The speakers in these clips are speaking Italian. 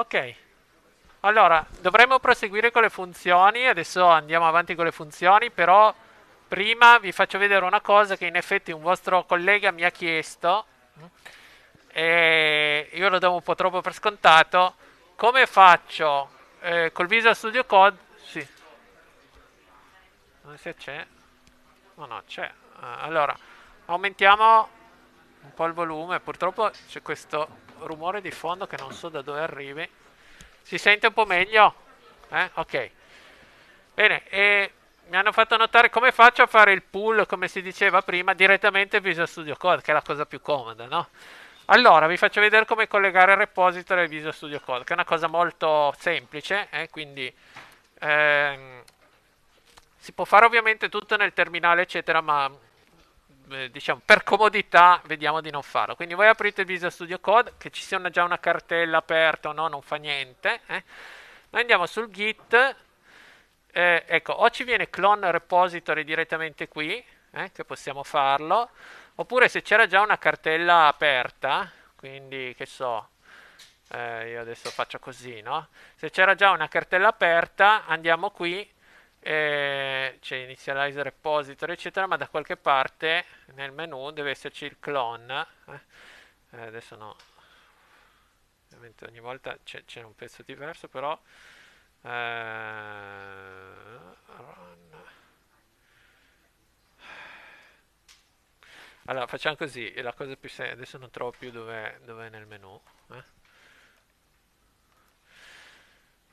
Ok. Allora, dovremmo proseguire con le funzioni, adesso andiamo avanti con le funzioni, però prima vi faccio vedere una cosa che in effetti un vostro collega mi ha chiesto, e io lo do un po' troppo per scontato, come faccio eh, col Visual Studio Code? Sì, non so se c'è, no no c'è, eh, allora aumentiamo un po' il volume, purtroppo c'è questo rumore di fondo che non so da dove arrivi. Si sente un po' meglio? Eh? Ok. Bene, e mi hanno fatto notare come faccio a fare il pull, come si diceva prima, direttamente in Visual Studio Code, che è la cosa più comoda, no? Allora, vi faccio vedere come collegare il repository al Visual Studio Code, che è una cosa molto semplice, eh? quindi ehm, si può fare ovviamente tutto nel terminale, eccetera, ma eh, diciamo, per comodità vediamo di non farlo. Quindi voi aprite Visual Studio Code, che ci sia già una cartella aperta o no, non fa niente. Eh. andiamo sul Git, eh, ecco, o ci viene clone repository direttamente qui, eh, che possiamo farlo, oppure se c'era già una cartella aperta, quindi che so, eh, io adesso faccio così, no? Se c'era già una cartella aperta, andiamo qui eh, c'è cioè, initializer repository eccetera ma da qualche parte nel menu deve esserci il clone eh, eh adesso no ovviamente ogni volta c'è, c'è un pezzo diverso però eh, allora facciamo così la cosa più semplice adesso non trovo più dove, dove è nel menu eh?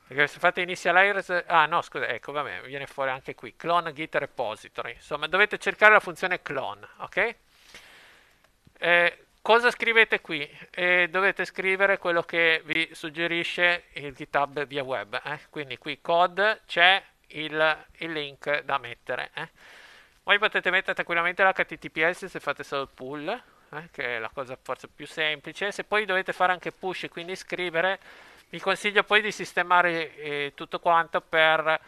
Perché se fate initialize, ah no, scusa, ecco, vabbè, viene fuori anche qui, clone git repository. Insomma, dovete cercare la funzione clone, ok? Eh, cosa scrivete qui? Eh, dovete scrivere quello che vi suggerisce il GitHub via web. Eh? Quindi qui code c'è il, il, link da mettere. Eh? Voi potete mettere tranquillamente l'HTTPS se fate solo il pull, eh, che è la cosa forse più semplice. Se poi dovete fare anche push, quindi scrivere vi consiglio poi di sistemare eh, tutto quanto per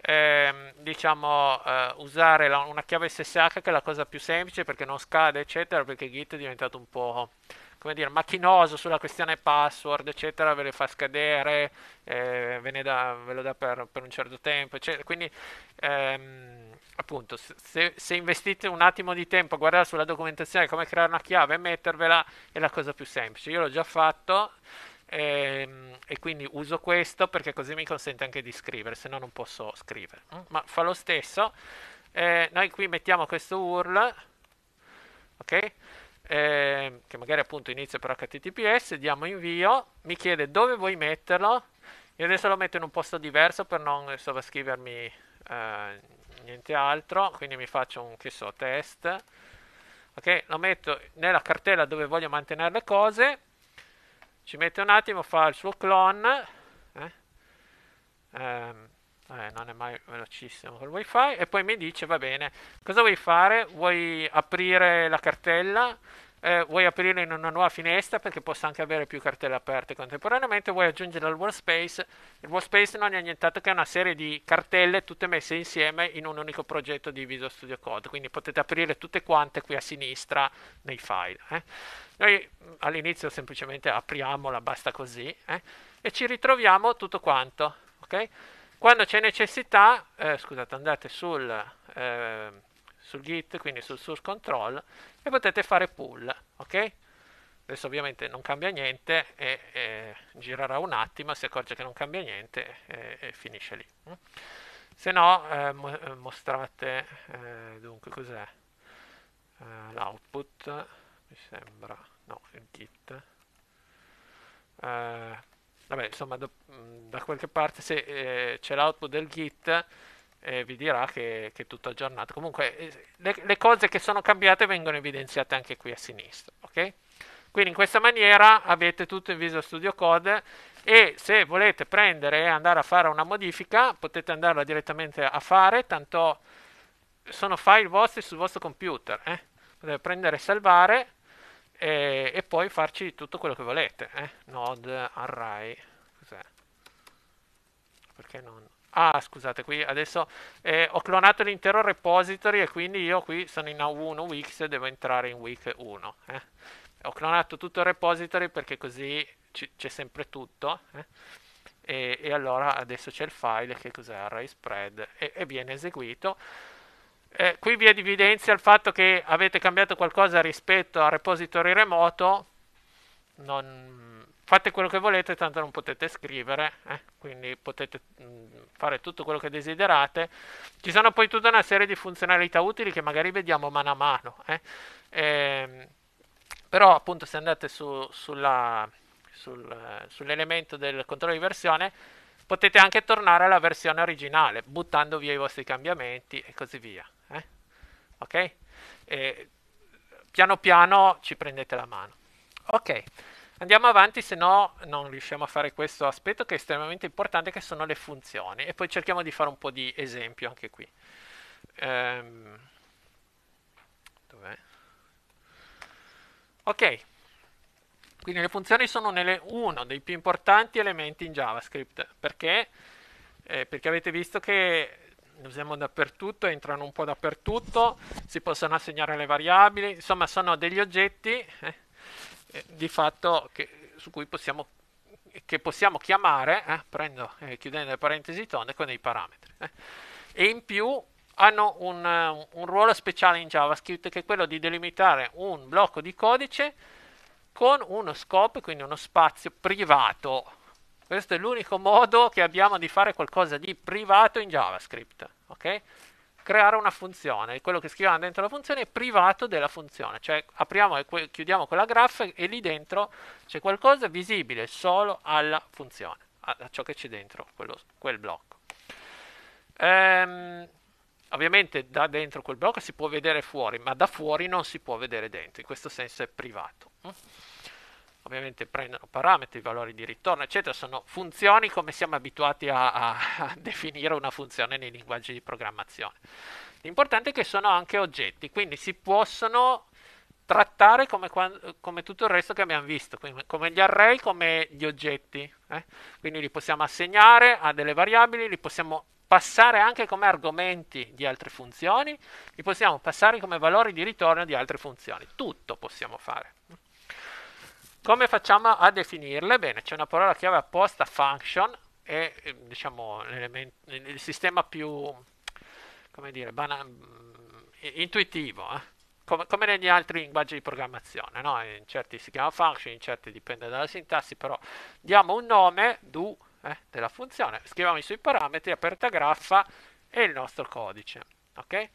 ehm, diciamo, eh, usare la, una chiave SSH che è la cosa più semplice perché non scade, eccetera, perché Git è diventato un po' come dire, macchinoso sulla questione password, eccetera, ve le fa scadere, eh, ve, ne da, ve lo dà per, per un certo tempo, eccetera. Quindi, ehm, appunto, se, se, investite un attimo di tempo a guardare sulla documentazione come creare una chiave e mettervela, è la cosa più semplice. Io l'ho già fatto, e, ehm, e, quindi uso questo perché così mi consente anche di scrivere, se no non posso scrivere. Mm? Ma fa lo stesso, eh, noi qui mettiamo questo URL, ok? Eh, che magari appunto inizia per HTTPS, diamo invio, mi chiede dove vuoi metterlo, io adesso lo metto in un posto diverso per non sovrascrivermi eh, niente altro, quindi mi faccio un, che so, test, ok? Lo metto nella cartella dove voglio mantenere le cose, ci mette un attimo, fa il suo clone, eh? ehm, eh, non è mai velocissimo col wifi, e poi mi dice, va bene, cosa vuoi fare? Vuoi aprire la cartella? eh, vuoi aprire in una nuova finestra perché possa anche avere più cartelle aperte contemporaneamente, vuoi aggiungere al workspace. Il workspace non è nient'altro che una serie di cartelle tutte messe insieme in un unico progetto di Visual Studio Code, quindi potete aprire tutte quante qui a sinistra nei file. Eh. Noi all'inizio semplicemente apriamola, basta così, eh, e ci ritroviamo tutto quanto. Okay? Quando c'è necessità, eh, scusate, andate sul ehm, sul git, quindi sul source control e potete fare pull, ok? Adesso ovviamente non cambia niente e, e girerà un attimo, si accorge che non cambia niente e, e finisce lì. Se no eh, mo mostrate, eh, dunque cos'è? Eh, l'output, mi sembra, no, il git. Eh, vabbè, insomma, da, da qualche parte se eh, c'è l'output del git eh, vi dirà che, che, è tutto aggiornato. Comunque eh, le, le, cose che sono cambiate vengono evidenziate anche qui a sinistra. Okay? Quindi in questa maniera avete tutto in Visual Studio Code e se volete prendere e andare a fare una modifica potete andarla direttamente a fare, tanto sono file vostri sul vostro computer. Eh? Potete prendere e salvare e, e, poi farci tutto quello che volete. Eh? Node array. Cos'è? Perché non... Ah, scusate, qui adesso eh, ho clonato l'intero repository e quindi io qui sono in A1 Wix e devo entrare in Wix 1. Eh. Ho clonato tutto il repository perché così c'è sempre tutto. Eh. E, e, allora adesso c'è il file che cos'è array spread e, e viene eseguito. Eh, qui vi evidenzia il fatto che avete cambiato qualcosa rispetto al repository remoto. Non fate quello che volete, tanto non potete scrivere, eh? quindi potete mh, mm, fare tutto quello che desiderate. Ci sono poi tutta una serie di funzionalità utili che magari vediamo mano a mano. Eh? E, ehm, però appunto se andate su, sulla, sul, sull'elemento del controllo di versione potete anche tornare alla versione originale buttando via i vostri cambiamenti e così via. Eh? Ok? E, piano piano ci prendete la mano. Ok. Andiamo avanti, se no non riusciamo a fare questo aspetto che è estremamente importante, che sono le funzioni. E poi cerchiamo di fare un po' di esempio anche qui. Ehm... Ok, quindi le funzioni sono nelle, uno dei più importanti elementi in JavaScript. Perché? Eh, perché avete visto che le usiamo dappertutto, entrano un po' dappertutto, si possono assegnare le variabili, insomma sono degli oggetti... Eh, eh, di fatto che, su cui possiamo, che possiamo chiamare, eh, prendo, eh, chiudendo le parentesi, tone con dei parametri. Eh. E in più hanno un, un ruolo speciale in JavaScript che è quello di delimitare un blocco di codice con uno scope, quindi uno spazio privato. Questo è l'unico modo che abbiamo di fare qualcosa di privato in JavaScript. Okay? creare una funzione. Quello che scriviamo dentro la funzione è privato della funzione, cioè apriamo e chiudiamo quella graph e lì dentro c'è qualcosa visibile solo alla funzione, a, ciò che c'è dentro quello, quel blocco. Ehm, ovviamente da dentro quel blocco si può vedere fuori, ma da fuori non si può vedere dentro, in questo senso è privato ovviamente prendono parametri, valori di ritorno, eccetera, sono funzioni come siamo abituati a, a, definire una funzione nei linguaggi di programmazione. L'importante è che sono anche oggetti, quindi si possono trattare come, come tutto il resto che abbiamo visto, come gli array, come gli oggetti. Eh? Quindi li possiamo assegnare a delle variabili, li possiamo passare anche come argomenti di altre funzioni, li possiamo passare come valori di ritorno di altre funzioni. Tutto possiamo fare. Come facciamo a definirle? Bene, c'è una parola chiave apposta, function, è eh, diciamo, il sistema più come dire, bana- mm, intuitivo, eh? come, come, negli altri linguaggi di programmazione, no? in certi si chiama function, in certi dipende dalla sintassi, però diamo un nome do, eh, della funzione, scriviamo i suoi parametri, aperta graffa e il nostro codice. Okay?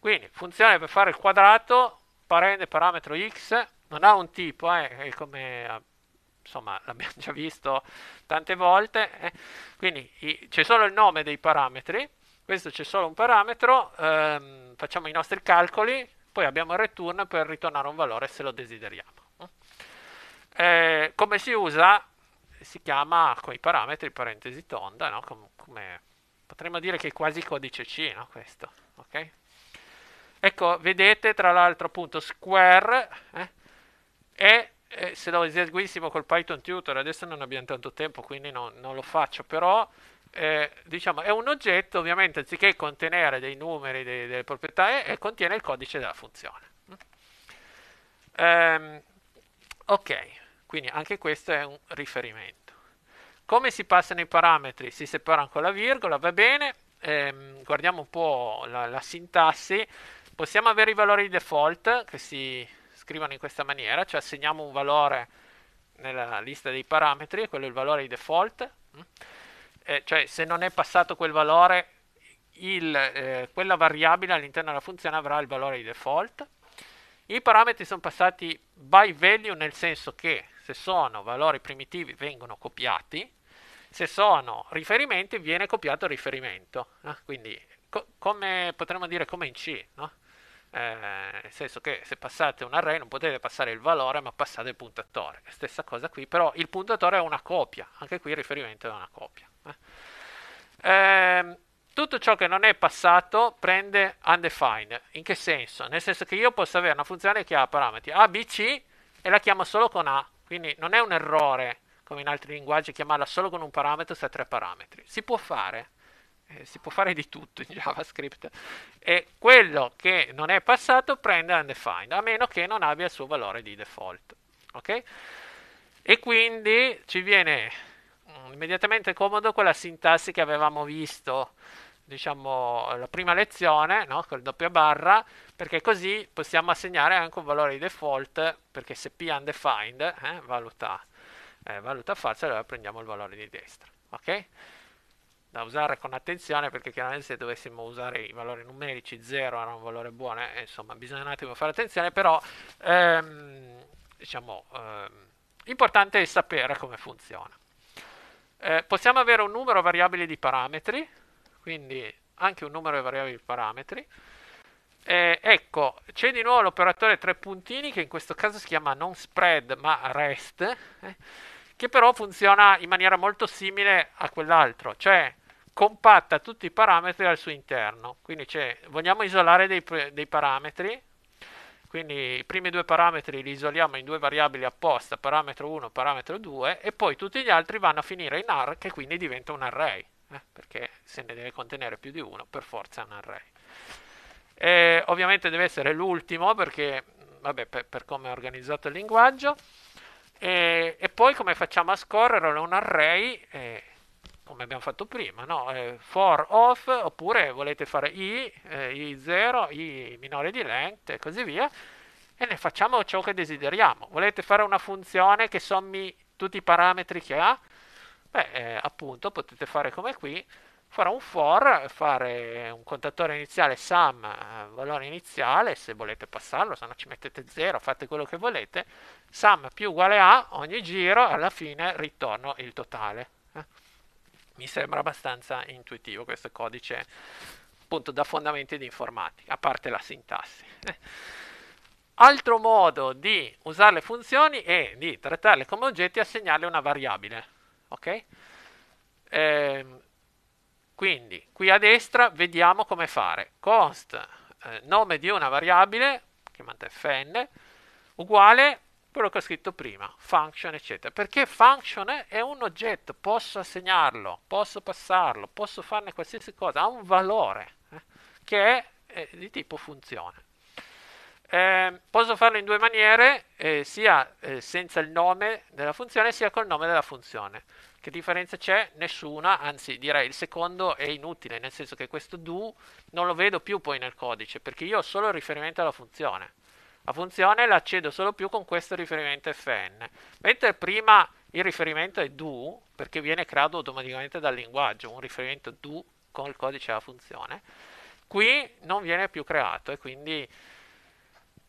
Quindi funzione per fare il quadrato, parende parametro x, non ha un tipo, eh, come insomma l'abbiamo già visto tante volte, eh. quindi i, c'è solo il nome dei parametri, questo c'è solo un parametro, ehm, facciamo i nostri calcoli, poi abbiamo il return per ritornare un valore se lo desideriamo. Eh, eh come si usa? Si chiama con i parametri parentesi tonda, no? Com- come potremmo dire che è quasi codice C, no? Questo, ok? Ecco, vedete tra l'altro appunto square, eh? E eh, se lo eseguissimo col Python Tutor, adesso non abbiamo tanto tempo, quindi no, non lo faccio, però eh, diciamo, è un oggetto, ovviamente, anziché contenere dei numeri, dei, delle proprietà, e, contiene il codice della funzione. Um, ok, quindi anche questo è un riferimento. Come si passano i parametri? Si separano con la virgola, va bene. Ehm, guardiamo un po' la, la, sintassi. Possiamo avere i valori default che si scrivono in questa maniera, cioè assegniamo un valore nella lista dei parametri quello è il valore di default, mm? eh, cioè se non è passato quel valore, il, eh, quella variabile all'interno della funzione avrà il valore di default. I parametri sono passati by value nel senso che se sono valori primitivi vengono copiati, se sono riferimenti viene copiato il riferimento, eh? quindi co- come potremmo dire come in C, no? eh, nel senso che se passate un array non potete passare il valore ma passate il puntatore stessa cosa qui però il puntatore è una copia anche qui il riferimento è una copia eh, ehm, tutto ciò che non è passato prende undefined in che senso? nel senso che io posso avere una funzione che ha parametri a, b, c e la chiamo solo con a quindi non è un errore come in altri linguaggi chiamarla solo con un parametro se ha tre parametri si può fare eh, si può fare di tutto in JavaScript, e quello che non è passato prende undefined, a meno che non abbia il suo valore di default. Ok? E quindi ci viene mm, immediatamente comodo quella sintassi che avevamo visto, diciamo, la prima lezione, no? il doppia barra, perché così possiamo assegnare anche un valore di default, perché se p undefined, eh, valuta, eh, valuta falsa, allora prendiamo il valore di destra. Ok? da usare con attenzione perché chiaramente se dovessimo usare i valori numerici 0 era un valore buono, eh, insomma bisogna un attimo fare attenzione, però ehm, diciamo ehm, importante è sapere come funziona. Eh, possiamo avere un numero variabile di parametri, quindi anche un numero variabile di parametri. Eh, ecco, c'è di nuovo l'operatore tre puntini che in questo caso si chiama non spread ma rest, eh, che però funziona in maniera molto simile a quell'altro, cioè compatta tutti i parametri al suo interno. Quindi vogliamo isolare dei, dei parametri, quindi i primi due parametri li isoliamo in due variabili apposta, parametro 1, parametro 2, e poi tutti gli altri vanno a finire in AR che quindi diventa un array, eh? perché se ne deve contenere più di uno, per forza è un array. E ovviamente deve essere l'ultimo perché, vabbè, per, per come è organizzato il linguaggio. E, e, poi come facciamo a scorrere un array? Eh, come abbiamo fatto prima, no? eh, for off oppure volete fare i, eh, i0, i minore di length e così via e ne facciamo ciò che desideriamo. Volete fare una funzione che sommi tutti i parametri che ha? Beh, eh, appunto, potete fare come qui, fare un for, fare un contatore iniziale sum, eh, valore iniziale, se volete passarlo, se no ci mettete 0, fate quello che volete, sum più uguale a, ogni giro, alla fine ritorno il totale. Eh? Mi sembra abbastanza intuitivo questo codice appunto da fondamenti di informatica, a parte la sintassi. Altro modo di usare le funzioni è di trattarle come oggetti e assegnarle una variabile. Ok? Ehm, quindi qui a destra vediamo come fare. Const eh, nome di una variabile, chiamata fn, uguale quello che ho scritto prima, function, eccetera. Perché function è un oggetto, posso assegnarlo, posso passarlo, posso farne qualsiasi cosa, ha un valore eh, che è eh, di tipo funzione. Eh, posso farlo in due maniere, eh, sia eh, senza il nome della funzione, sia col nome della funzione. Che differenza c'è? Nessuna, anzi direi il secondo è inutile, nel senso che questo do non lo vedo più poi nel codice, perché io ho solo il riferimento alla funzione la funzione la accedo solo più con questo riferimento fn. Mentre prima il riferimento è do, perché viene creato automaticamente dal linguaggio, un riferimento do con il codice della funzione. Qui non viene più creato e quindi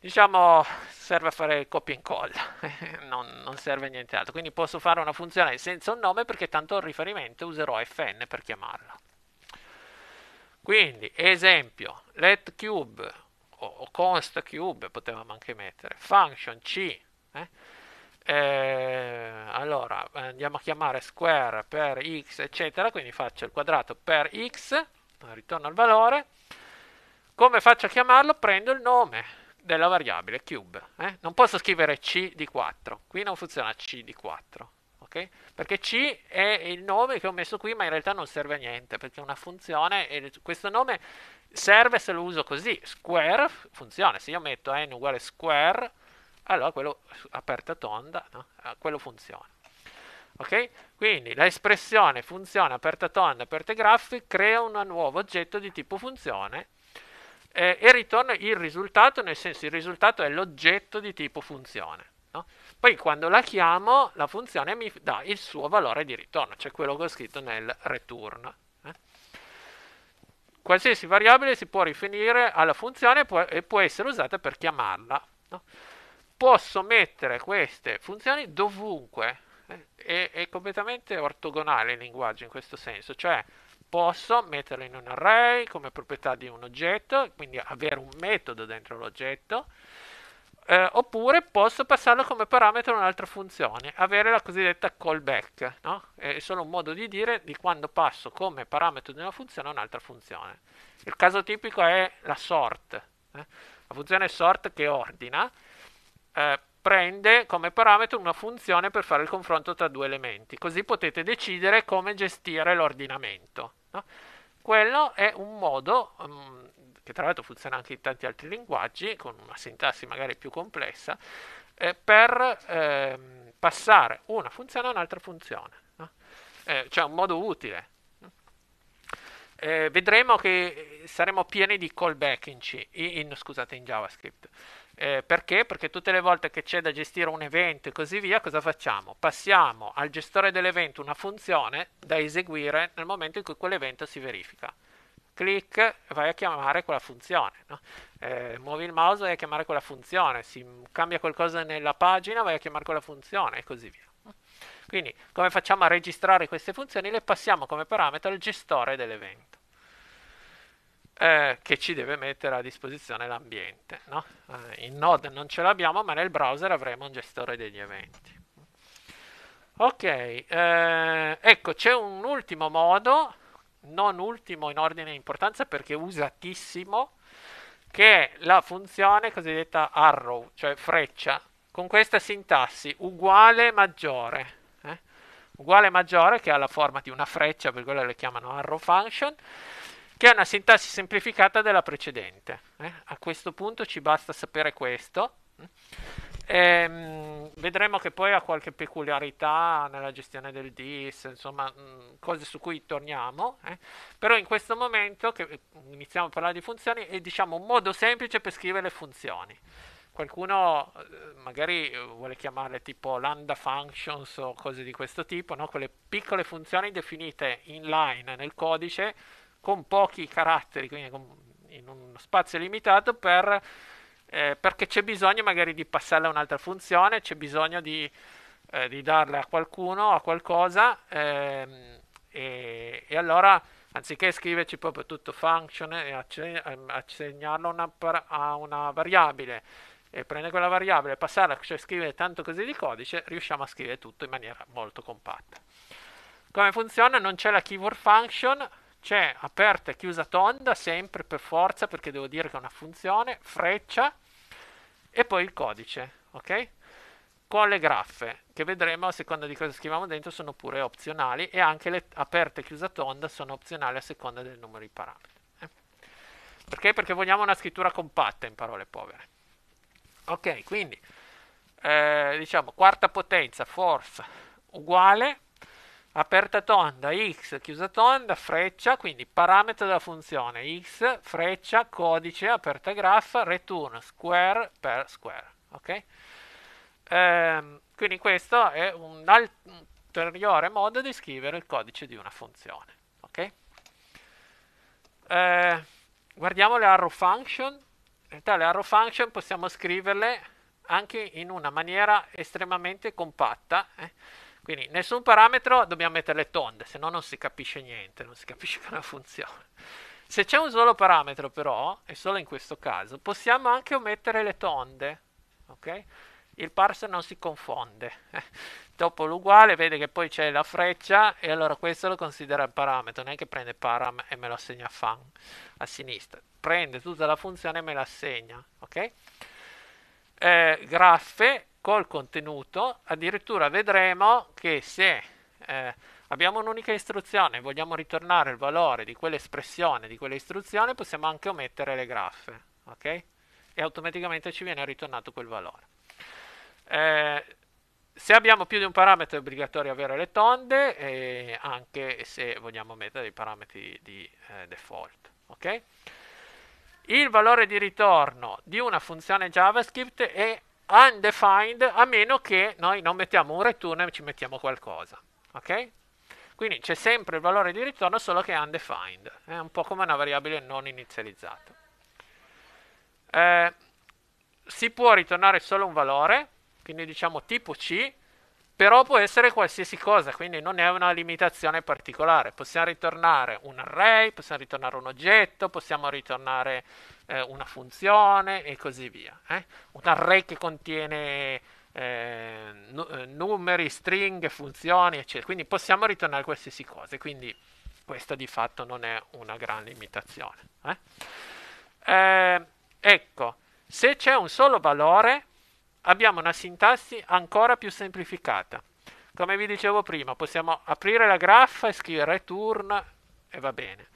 diciamo serve a fare copia e incolla non, non, serve a niente altro quindi posso fare una funzione senza un nome perché tanto il riferimento userò fn per chiamarla quindi esempio let cube o, o const cube potevamo anche mettere function c eh? Eh, allora andiamo a chiamare square per x eccetera quindi faccio il quadrato per x ritorno al valore come faccio a chiamarlo prendo il nome della variabile cube eh? non posso scrivere c di 4 qui non funziona c di 4 ok? Perché C è il nome che ho messo qui, ma in realtà non serve a niente, perché è una funzione e questo nome serve se lo uso così, square funziona, se io metto n uguale square, allora quello aperta tonda, no? Ah, quello funziona. Ok? Quindi l'espressione funzione aperta tonda aperte graffi crea un nuovo oggetto di tipo funzione eh, e ritorna il risultato, nel senso il risultato è l'oggetto di tipo funzione. No? Poi quando la chiamo, la funzione mi dà il suo valore di ritorno, cioè quello che ho scritto nel return. Eh? Qualsiasi variabile si può riferire alla funzione può, e può essere usata per chiamarla. No? Posso mettere queste funzioni dovunque, è, eh, è completamente ortogonale il linguaggio in questo senso, cioè posso metterlo in un array come proprietà di un oggetto, quindi avere un metodo dentro l'oggetto, eh, oppure posso passarlo come parametro a un'altra funzione, avere la cosiddetta callback, no? è solo un modo di dire di quando passo come parametro di una funzione a un'altra funzione. Il caso tipico è la sort, eh? la funzione sort che ordina, eh, prende come parametro una funzione per fare il confronto tra due elementi, così potete decidere come gestire l'ordinamento. No? Quello è un modo um, che tra l'altro funziona anche in tanti altri linguaggi, con una sintassi magari più complessa, eh, per ehm, passare una funzione a un'altra funzione. No? Eh, cioè un modo utile. Eh, vedremo che saremo pieni di callback in, C, in, scusate, in JavaScript. Eh, perché? Perché tutte le volte che c'è da gestire un evento e così via, cosa facciamo? Passiamo al gestore dell'evento una funzione da eseguire nel momento in cui quell'evento si verifica clic vai a chiamare quella funzione, no? eh, muovi il mouse vai a chiamare quella funzione, si cambia qualcosa nella pagina vai a chiamare quella funzione e così via. Quindi come facciamo a registrare queste funzioni? Le passiamo come parametro al gestore dell'evento eh, che ci deve mettere a disposizione l'ambiente. No? Eh, in Node non ce l'abbiamo ma nel browser avremo un gestore degli eventi. Ok, eh, ecco c'è un ultimo modo non ultimo in ordine di importanza perché usatissimo, che è la funzione cosiddetta arrow, cioè freccia, con questa sintassi uguale maggiore. Eh? Uguale maggiore che ha la forma di una freccia, per quello le chiamano arrow function, che è una sintassi semplificata della precedente. Eh? A questo punto ci basta sapere questo. Eh? E, ehm, vedremo che poi ha qualche peculiarità nella gestione del DIS, insomma, mh, mm, cose su cui torniamo. Eh. Però in questo momento che eh, iniziamo a parlare di funzioni è diciamo un modo semplice per scrivere le funzioni. Qualcuno eh, magari eh, vuole chiamarle tipo lambda functions o cose di questo tipo, no? quelle piccole funzioni definite in line nel codice con pochi caratteri, quindi con, in uno spazio limitato per eh, perché c'è bisogno magari di passarla a un'altra funzione, c'è bisogno di, eh, di darla a qualcuno, a qualcosa, ehm, e, e, allora anziché scriverci proprio tutto function e ehm, assegnarlo una, a una variabile e prendere quella variabile e passarla, cioè scrivere tanto così di codice, riusciamo a scrivere tutto in maniera molto compatta. Come funziona? Non c'è la keyword function, c'è aperta e chiusa tonda sempre per forza perché devo dire che è una funzione freccia e poi il codice ok con le graffe che vedremo a seconda di cosa scriviamo dentro sono pure opzionali e anche le aperte e chiusa tonda sono opzionali a seconda del numero di parametri eh? perché perché vogliamo una scrittura compatta in parole povere ok quindi eh, diciamo quarta potenza force uguale aperta tonda, x, chiusa tonda, freccia, quindi parametro della funzione, x, freccia, codice, aperta graffa, return, square per square, ok? Ehm, quindi questo è un ulteriore modo di scrivere il codice di una funzione, ok? Ehm, guardiamo le arrow function, in realtà le arrow function possiamo scriverle anche in una maniera estremamente compatta, eh? Quindi nessun parametro dobbiamo mettere le tonde, se no non si capisce niente, non si capisce come funziona. Se c'è un solo parametro però, e solo in questo caso, possiamo anche omettere le tonde, ok? Il parser non si confonde. Dopo eh. l'uguale vede che poi c'è la freccia e allora questo lo considera il parametro, non è che prende param e me lo assegna a fan a sinistra. Prende tutta la funzione e me la assegna, ok? Eh, graffe col contenuto, addirittura vedremo che se eh, abbiamo un'unica istruzione e vogliamo ritornare il valore di quell'espressione, di quell'istruzione, possiamo anche omettere le graffe, ok? E automaticamente ci viene ritornato quel valore. Eh, se abbiamo più di un parametro è obbligatorio avere le tonde, eh, anche se vogliamo mettere dei parametri di eh, default, ok? Il valore di ritorno di una funzione JavaScript è undefined a meno che noi non mettiamo un return e ci mettiamo qualcosa. Ok? Quindi c'è sempre il valore di ritorno, solo che è undefined, è un po' come una variabile non inizializzata. Eh, si può ritornare solo un valore, quindi diciamo tipo C, però può essere qualsiasi cosa, quindi non è una limitazione particolare. Possiamo ritornare un array, possiamo ritornare un oggetto, possiamo ritornare eh, una funzione e così via. Eh? Un array che contiene eh, eh numeri, stringhe, funzioni, eccetera. Quindi possiamo ritornare a qualsiasi cosa. Quindi questa di fatto non è una gran limitazione. Eh. Eh, ecco, se c'è un solo valore abbiamo una sintassi ancora più semplificata. Come vi dicevo prima, possiamo aprire la graffa e scrivere return e va bene.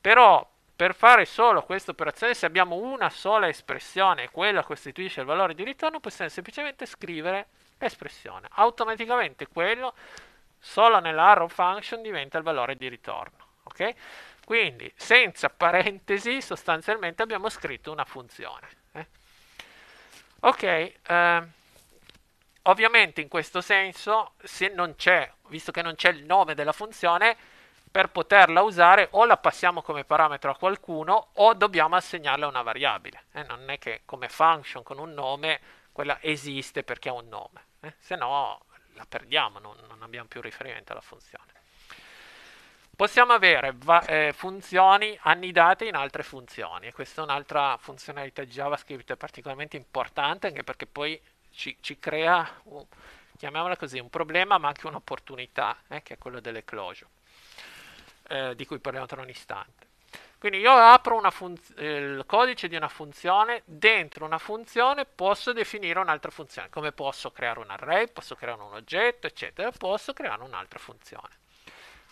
Però per fare solo questa operazione, se abbiamo una sola espressione e quella costituisce il valore di ritorno, possiamo semplicemente scrivere l'espressione. Automaticamente quello solo nell'arrow function diventa il valore di ritorno. Okay? Quindi senza parentesi sostanzialmente abbiamo scritto una funzione. Eh? Ok, eh, ovviamente in questo senso se non c'è, visto che non c'è il nome della funzione, per poterla usare o la passiamo come parametro a qualcuno o dobbiamo assegnarla a una variabile. Eh, non è che come function con un nome quella esiste perché ha un nome, eh? se no la perdiamo, non, non, abbiamo più riferimento alla funzione. Possiamo avere va- eh, funzioni annidate in altre funzioni e questa è un'altra funzionalità JavaScript particolarmente importante anche perché poi ci, ci crea, uh, chiamiamola così, un problema ma anche un'opportunità eh, che è quello dell'eclosure eh, di cui parliamo tra un istante. Quindi io apro funz- il codice di una funzione, dentro una funzione posso definire un'altra funzione, come posso creare un array, posso creare un oggetto, eccetera, posso creare un'altra funzione.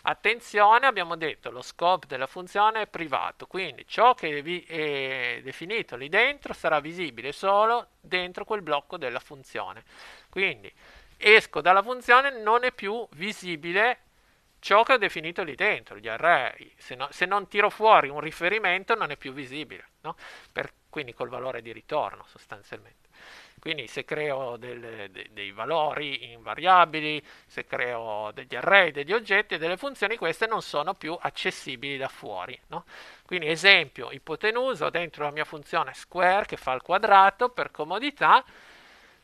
Attenzione, abbiamo detto, lo scope della funzione è privato, quindi ciò che vi- è definito lì dentro sarà visibile solo dentro quel blocco della funzione. Quindi esco dalla funzione, non è più visibile ciò che ho definito lì dentro, gli array. Se, no, se non tiro fuori un riferimento non è più visibile, no? per, quindi col valore di ritorno sostanzialmente. Quindi se creo del, de, dei valori in variabili, se creo degli array, degli oggetti e delle funzioni, queste non sono più accessibili da fuori. No? Quindi esempio, ipotenuso, dentro la mia funzione square che fa il quadrato, per comodità,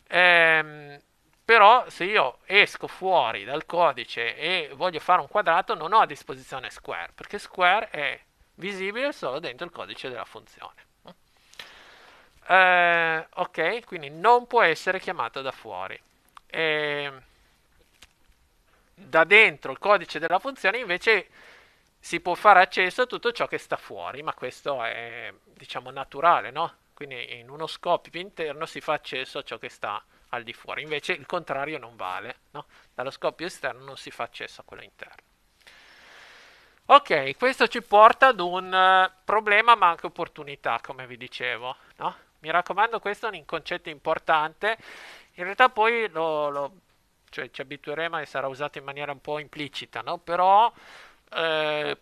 ehm, però se io esco fuori dal codice e voglio fare un quadrato non ho a disposizione square perché square è visibile solo dentro il codice della funzione eh, ok quindi non può essere chiamato da fuori eh, da dentro il codice della funzione invece si può fare accesso a tutto ciò che sta fuori ma questo è diciamo naturale no quindi in uno scopo interno si fa accesso a ciò che sta fuori al di fuori. Invece il contrario non vale, no? dallo scoppio esterno non si fa accesso a quello interno. Ok, questo ci porta ad un eh, problema ma anche opportunità, come vi dicevo. No? Mi raccomando, questo è un concetto importante. In realtà poi lo, lo, cioè, ci abitueremo e sarà usato in maniera un po' implicita, no? però eh,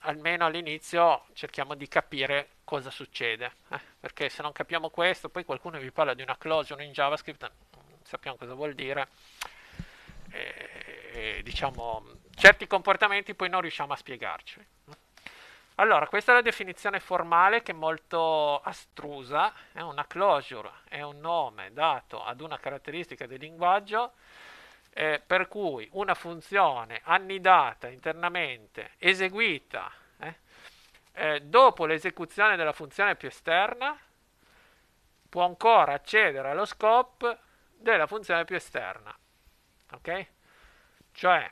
almeno all'inizio cerchiamo di capire cosa succede, eh? perché se non capiamo questo, poi qualcuno vi parla di una closure in JavaScript, non sappiamo cosa vuol dire, e, e, diciamo, certi comportamenti poi non riusciamo a spiegarci. Allora, questa è la definizione formale che è molto astrusa, è una closure, è un nome dato ad una caratteristica del linguaggio eh, per cui una funzione annidata internamente, eseguita eh, eh, dopo l'esecuzione della funzione più esterna, può ancora accedere allo scope della funzione più esterna. Ok? Cioè,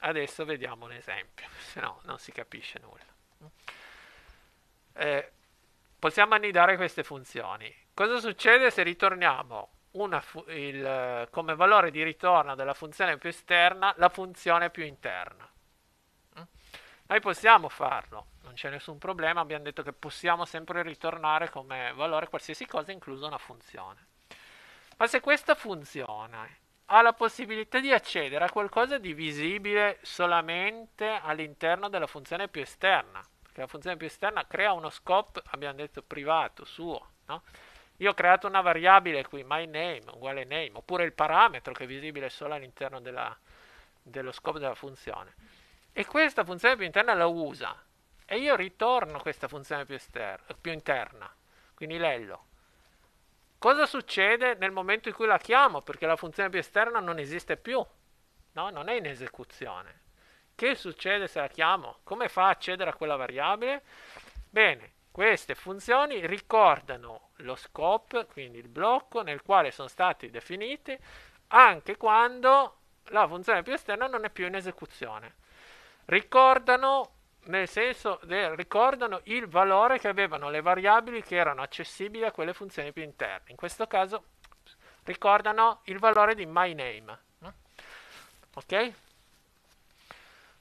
adesso vediamo un esempio, se no non si capisce nulla. Eh, possiamo annidare queste funzioni. Cosa succede se ritorniamo fu- il, come valore di ritorno della funzione più esterna la funzione più interna. Mm? Noi possiamo farlo, non c'è nessun problema, abbiamo detto che possiamo sempre ritornare come valore qualsiasi cosa, incluso una funzione. Ma se questa funzione ha la possibilità di accedere a qualcosa di visibile solamente all'interno della funzione più esterna, perché la funzione più esterna crea uno scope, abbiamo detto, privato, suo, no? Io ho creato una variabile qui, myName uguale name, oppure il parametro che è visibile solo all'interno della, dello scopo della funzione. E questa funzione più interna la usa. E io ritorno questa funzione più, esterna, più interna, quindi l'ello. Cosa succede nel momento in cui la chiamo? Perché la funzione più esterna non esiste più, no? non è in esecuzione. Che succede se la chiamo? Come fa a accedere a quella variabile? Bene, queste funzioni ricordano lo scope, quindi il blocco nel quale sono stati definiti, anche quando la funzione più esterna non è più in esecuzione. Ricordano nel senso de, ricordano il valore che avevano le variabili che erano accessibili a quelle funzioni più interne. In questo caso ricordano il valore di myName. No? Ok?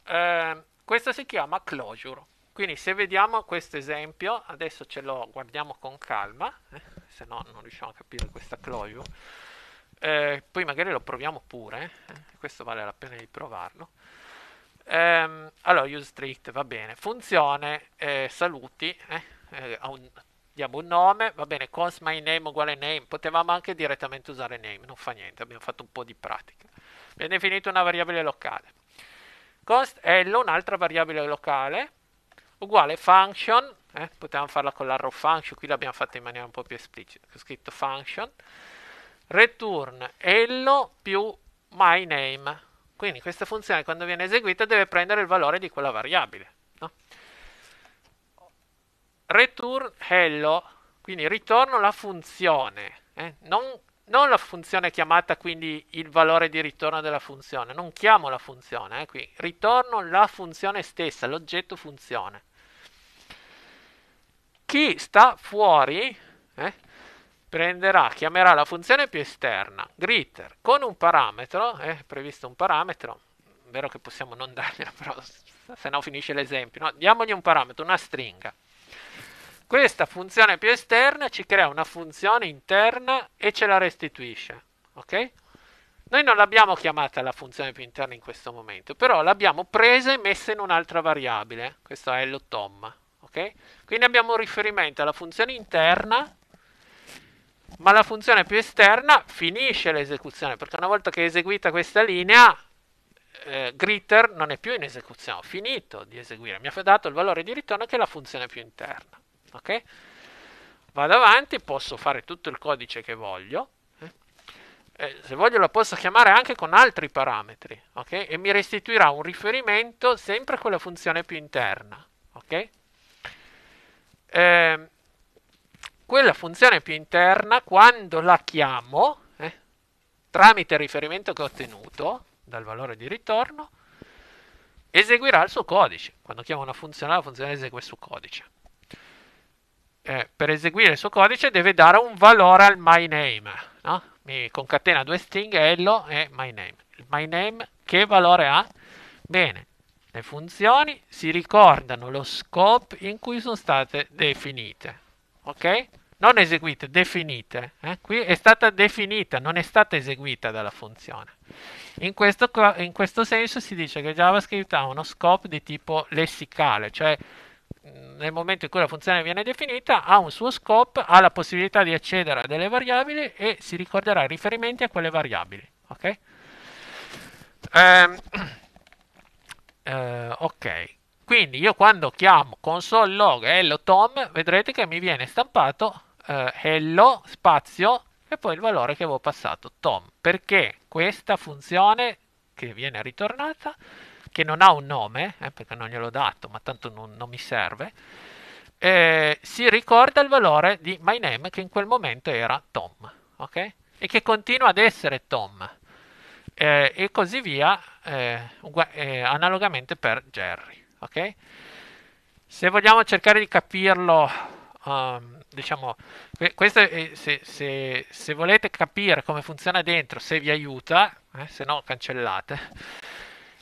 Eh, questo si chiama closure. Quindi se vediamo questo esempio, adesso ce lo guardiamo con calma, eh, se no non riusciamo a capire questa closure. Eh, poi magari lo proviamo pure, eh, questo vale la pena di provarlo. Ehm, allora, use strict, va bene. Funzione, eh, saluti, eh, eh, un, diamo un nome, va bene, cons my name uguale name. Potevamo anche direttamente usare name, non fa niente, abbiamo fatto un po' di pratica. Abbiamo definito una variabile locale. Const hello, un'altra variabile locale, uguale function, eh, potevamo farla con l'arrow function, qui l'abbiamo fatta in maniera un po' più esplicita, ho scritto function, return hello più my name. Quindi questa funzione quando viene eseguita deve prendere il valore di quella variabile. No? Return hello, quindi ritorno la funzione, eh? non, non, la funzione chiamata, quindi il valore di ritorno della funzione, non chiamo la funzione, eh, qui. ritorno la funzione stessa, l'oggetto funzione. Chi sta fuori eh, prenderà, chiamerà la funzione più esterna, gritter, con un parametro, è eh, previsto un parametro, è vero che possiamo non darglielo, però se no finisce l'esempio, no? diamogli un parametro, una stringa. Questa funzione più esterna ci crea una funzione interna e ce la restituisce, ok? Noi non l'abbiamo chiamata la funzione più interna in questo momento, però l'abbiamo presa e messa in un'altra variabile, questo è l'ottomma. Okay? Quindi abbiamo un riferimento alla funzione interna, ma la funzione più esterna finisce l'esecuzione, perché una volta che è eseguita questa linea, eh, Gritter non è più in esecuzione, ho finito di eseguire, mi ha dato il valore di ritorno che è la funzione più interna. Okay? Vado avanti, posso fare tutto il codice che voglio, eh, eh se voglio la posso chiamare anche con altri parametri, ok? E mi restituirà un riferimento sempre con la funzione più interna, ok? eh, quella funzione più interna, quando la chiamo, eh, tramite il riferimento che ho ottenuto dal valore di ritorno, eseguirà il suo codice. Quando chiamo una funzione, la funzione esegue il suo codice. Eh, per eseguire il suo codice deve dare un valore al myName. No? Mi concatena due stringhe, hello e myName. Il myName che valore ha? Bene, le funzioni si ricordano lo scope in cui sono state definite. Ok? Non eseguite, definite. Eh? Qui è stata definita, non è stata eseguita dalla funzione. In questo, in questo senso si dice che JavaScript ha uno scope di tipo lessicale, cioè mm, nel momento in cui la funzione viene definita, ha un suo scope, ha la possibilità di accedere a delle variabili e si ricorderà i riferimenti a quelle variabili. Ok? Ehm. eh, ok quindi io quando chiamo console log hello tom vedrete che mi viene stampato eh, hello spazio e poi il valore che avevo passato tom perché questa funzione che viene ritornata che non ha un nome eh, perché non gliel'ho dato ma tanto non, non mi serve eh, si ricorda il valore di my name che in quel momento era tom ok e che continua ad essere tom eh, e così via eh, eh, analogamente per Jerry. Okay? Se vogliamo cercare di capirlo, um, diciamo, questo è, se, se, se, volete capire come funziona dentro, se vi aiuta, eh, se no cancellate.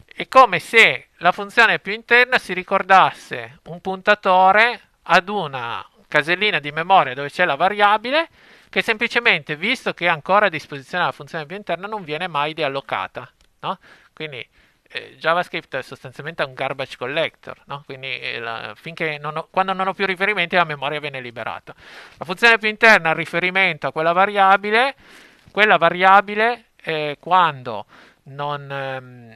È come se la funzione più interna si ricordasse un puntatore ad una casellina di memoria dove c'è la variabile che semplicemente, visto che è ancora a disposizione la funzione più interna, non viene mai deallocata. No? Quindi eh, JavaScript è sostanzialmente un garbage collector, no? quindi eh, la, non ho, quando non ho più riferimenti la memoria viene liberata. La funzione più interna ha riferimento a quella variabile, quella variabile eh, quando, non, ehm,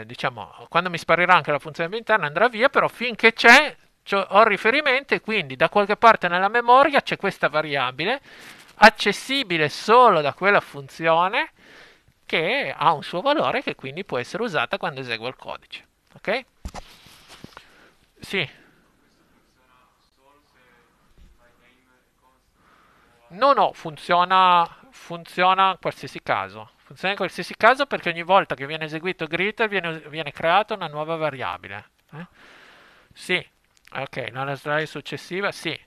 eh, diciamo, quando mi sparirà anche la funzione più interna andrà via, però finché c'è ho riferimento e quindi da qualche parte nella memoria c'è questa variabile accessibile solo da quella funzione che ha un suo valore che quindi può essere usata quando esegue il codice. Ok? Sì. No, no, funziona, funziona in qualsiasi caso. Funziona in qualsiasi caso perché ogni volta che viene eseguito grid viene, viene creata una nuova variabile. Eh? Sì, ok, nella slide successiva sì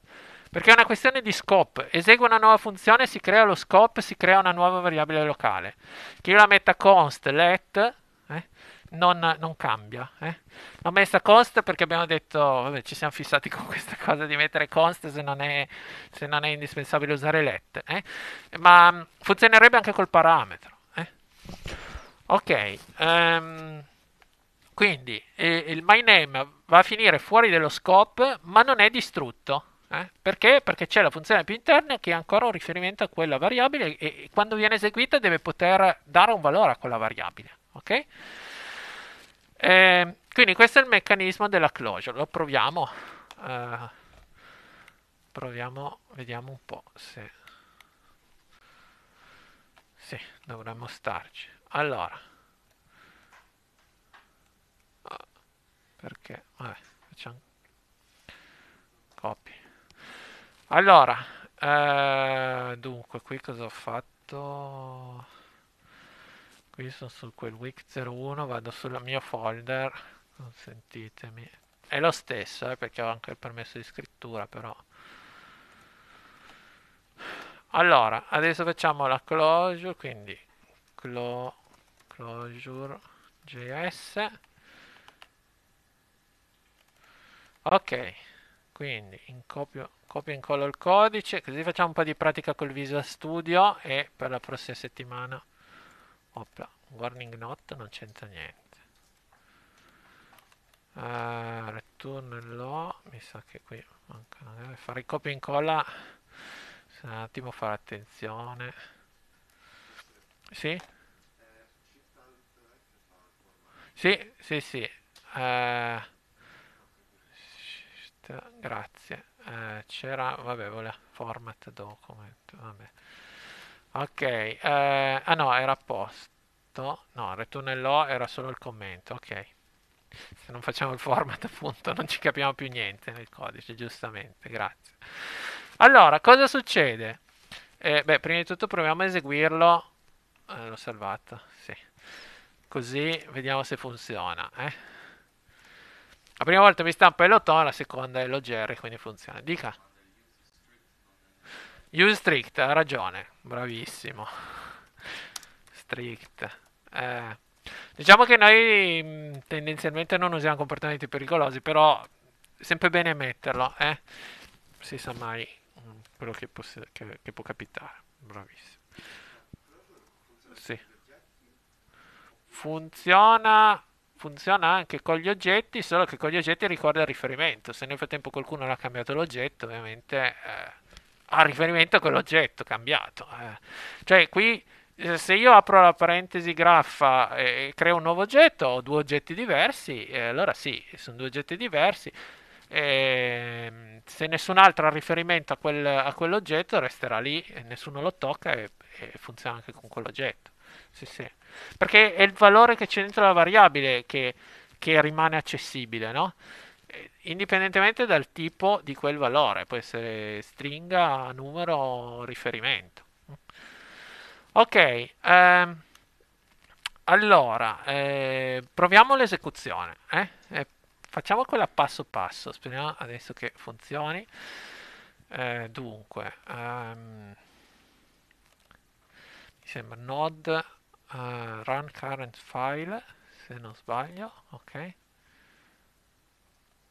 perché è una questione di scope. Esegue una nuova funzione, si crea lo scope, si crea una nuova variabile locale. Che io la metta const let eh, non, non, cambia. Eh. L'ho messa const perché abbiamo detto, vabbè, ci siamo fissati con questa cosa di mettere const se non è, se non è indispensabile usare let. Eh. Ma mm, funzionerebbe anche col parametro. Eh. Ok, um, quindi il myName va a finire fuori dello scope ma non è distrutto. Eh? Perché? Perché c'è la funzione più interna che è ancora un riferimento a quella variabile e quando viene eseguita deve poter dare un valore a quella variabile. Ok? Eh, quindi questo è il meccanismo della closure. Lo proviamo. Eh, proviamo, vediamo un po' se... Sì, dovremmo starci. Allora. Ah, perché? Vabbè, facciamo... Copy. Allora, eh, dunque, qui cosa ho fatto? Qui sono su quel week 01, vado sul mio folder, consentitemi. È lo stesso, eh, perché ho anche il permesso di scrittura, però. Allora, adesso facciamo la closure, quindi clo closure.js. Ok quindi copio, copio e incollo il codice così facciamo un po' di pratica col Visual Studio e per la prossima settimana opla, warning not non c'entra niente uh, return lo mi sa che qui manca una... fare copia e incolla un attimo fare attenzione sì? sì sì sì uh, format, grazie. Eh, c'era, vabbè, voleva format document, vabbè. Ok, eh, ah no, era a posto. No, returnello era solo il commento, ok. Se non facciamo il format, appunto, non ci capiamo più niente nel codice, giustamente, grazie. Allora, cosa succede? Eh, beh, prima di tutto proviamo a eseguirlo. Eh, l'ho salvato, sì. Così vediamo se funziona, eh. La prima volta mi stampa lo Tom, la seconda è lo Jerry, quindi funziona. Dica. Use strict, ha ragione. Bravissimo. Strict. Eh. Diciamo che noi mm, tendenzialmente non usiamo comportamenti pericolosi, però è sempre bene metterlo, eh? Si sa mai mm, quello che, poss- che, che può capitare. Bravissimo. Sì. Funziona funziona anche con gli oggetti, solo che con gli oggetti ricorda il riferimento. Se nel frattempo qualcuno l'ha cambiato l'oggetto, ovviamente eh, ha riferimento a quell'oggetto cambiato. Eh. Cioè qui eh, se io apro la parentesi graffa e creo un nuovo oggetto, ho due oggetti diversi, eh, allora sì, sono due oggetti diversi. E ehm, se nessun altro ha riferimento a, quel, a quell'oggetto resterà lì, e nessuno lo tocca e, e funziona anche con quell'oggetto sì, sì. Perché è il valore che c'è dentro la variabile che, che rimane accessibile, no? Eh, indipendentemente dal tipo di quel valore, può essere stringa, numero, riferimento. Ok, ehm, allora eh, proviamo l'esecuzione. Eh? Eh, facciamo quella passo passo, speriamo adesso che funzioni. Eh, dunque, ehm, mi sembra node uh, run current file se non sbaglio ok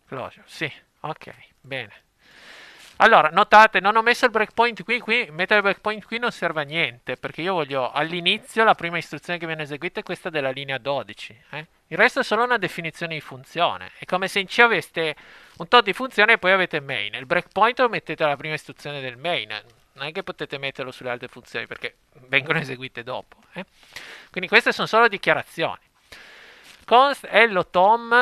closure sì ok bene allora, notate, non ho messo il breakpoint qui, qui, mettere il breakpoint qui non serve a niente, perché io voglio all'inizio la prima istruzione che viene eseguita è questa della linea 12. Eh? Il resto è solo una definizione di funzione, è come se in C aveste un tot di funzione e poi avete main, il breakpoint lo mettete alla prima istruzione del main, non è che potete metterlo sulle altre funzioni perché vengono eseguite dopo. Eh? Quindi queste sono solo dichiarazioni. Const hello Tom,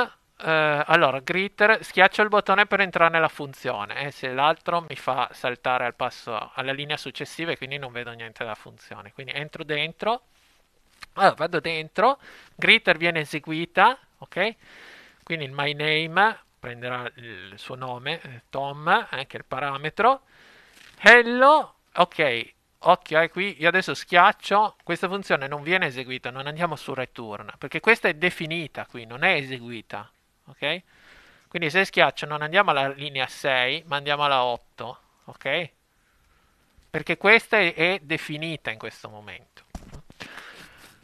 eh, allora greeter, schiaccio il bottone per entrare nella funzione, eh, se l'altro mi fa saltare al passo alla linea successiva e quindi non vedo niente della funzione. Quindi entro dentro, allora, vado dentro, greeter viene eseguita, ok? Quindi il my name prenderà il suo nome, eh, Tom, eh, che è il parametro, Hello, ok, occhio è eh, qui, io adesso schiaccio, questa funzione non viene eseguita, non andiamo su return, perché questa è definita qui, non è eseguita, ok? Quindi se schiaccio non andiamo alla linea 6, ma andiamo alla 8, ok? Perché questa è, definita in questo momento.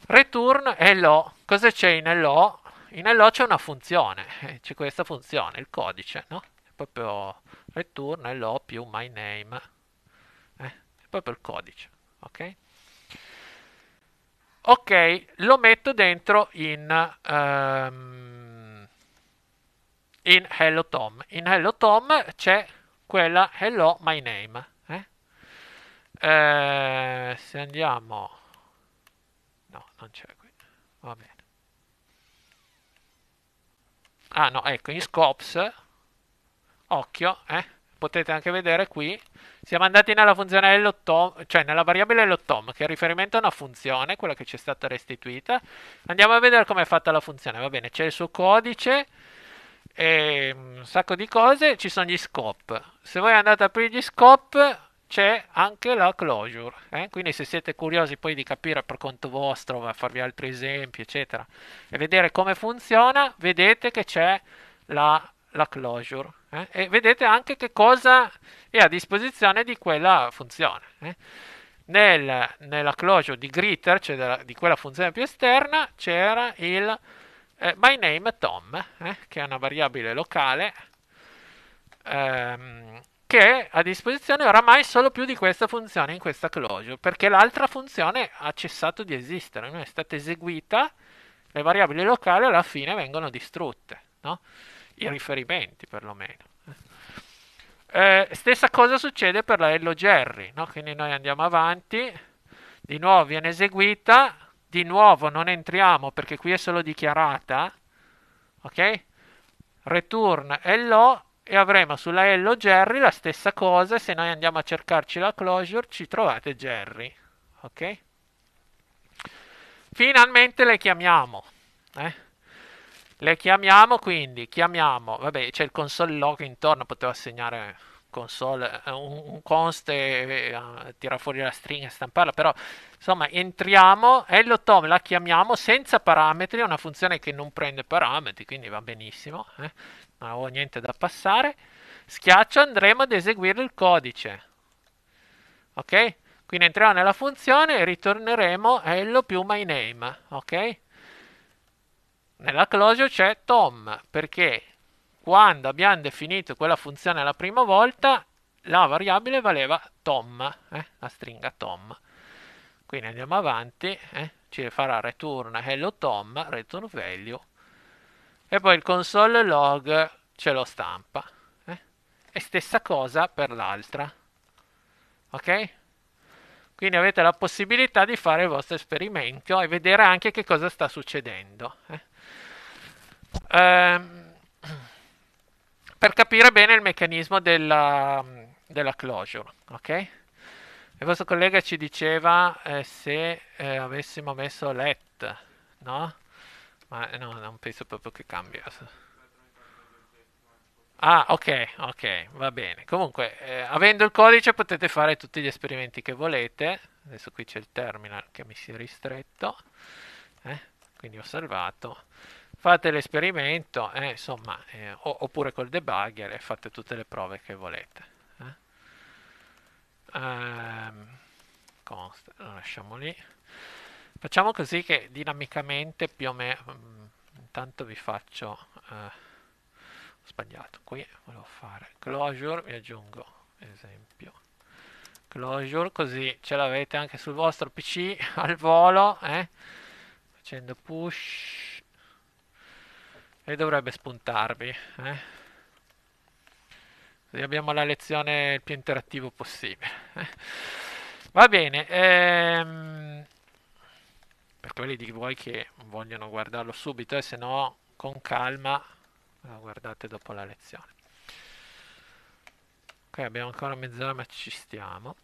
Return hello, cosa c'è in hello? In hello c'è una funzione, eh, c'è questa funzione, il codice, no? È proprio return hello più my name proprio il codice, ok? Ok, lo metto dentro in, um, in Hello Tom. In Hello Tom c'è quella Hello My Name. Eh? Eh, se andiamo... No, non c'è qui. Va bene. Ah no, ecco, in Scopes, occhio, eh? potete anche vedere qui, siamo andati nella funzione lottom, cioè nella variabile lottom, che è riferimento a una funzione, quella che ci è stata restituita. Andiamo a vedere come è fatta la funzione, va bene, c'è il suo codice, e un sacco di cose, ci sono gli scope. Se voi andate a aprire gli scope c'è anche la closure, eh? quindi se siete curiosi poi di capire per conto vostro, a farvi altri esempi, eccetera, e vedere come funziona, vedete che c'è la la closure eh? e vedete anche che cosa è a disposizione di quella funzione. Eh? Nel, nella closure di greeter, cioè della, di quella funzione più esterna, c'era il eh, myNameTom, eh? che è una variabile locale ehm, che è a disposizione oramai solo più di questa funzione in questa closure, perché l'altra funzione ha cessato di esistere, non è stata eseguita, le variabili locali alla fine vengono distrutte. No? i riferimenti perlomeno. Eh, stessa cosa succede per la Hello Jerry, no? quindi noi andiamo avanti, di nuovo viene eseguita, di nuovo non entriamo perché qui è solo dichiarata, ok? Return hello e avremo sulla hello Jerry la stessa cosa, se noi andiamo a cercarci la closure ci trovate Jerry, ok? Finalmente le chiamiamo, eh? Le chiamiamo quindi, chiamiamo, vabbè c'è il console log intorno, potevo assegnare console, eh, un, un e uh, eh, eh, tira fuori la stringa e stamparla, però insomma entriamo, hello Tom la chiamiamo senza parametri, è una funzione che non prende parametri, quindi va benissimo, eh? non avevo niente da passare, schiaccio andremo ad eseguire il codice, ok? Quindi entriamo nella funzione e ritorneremo hello più my name, ok? nella closure c'è Tom, perché quando abbiamo definito quella funzione la prima volta, la variabile valeva Tom, eh? la stringa Tom. Quindi andiamo avanti, eh? ci farà return hello Tom, return value, e poi il console log ce lo stampa. Eh? E stessa cosa per l'altra. Ok? Quindi avete la possibilità di fare il vostro esperimento e vedere anche che cosa sta succedendo. Eh. Ehm, per capire bene il meccanismo della, della closure, ok? Il vostro collega ci diceva eh, se eh, avessimo messo let, no? Ma no, non penso proprio che cambia. Ah, ok, ok, va bene. Comunque, eh, avendo il codice potete fare tutti gli esperimenti che volete. Adesso qui c'è il terminal che mi si è ristretto. Eh? Quindi ho salvato. Fate l'esperimento, eh, insomma, eh, oppure col debugger e fate tutte le prove che volete. Um, eh. ehm, const, lo lasciamo lì. Facciamo così che dinamicamente più o meno... Mm, intanto vi faccio... Uh, sbagliato qui volevo fare closure vi aggiungo esempio closure così ce l'avete anche sul vostro pc al volo eh? facendo push e dovrebbe spuntarvi eh? così abbiamo la lezione il più interattivo possibile eh? va bene ehm, per quelli di voi che vogliono guardarlo subito e eh, se no con calma la ah, guardate dopo la lezione ok abbiamo ancora mezz'ora ma ci stiamo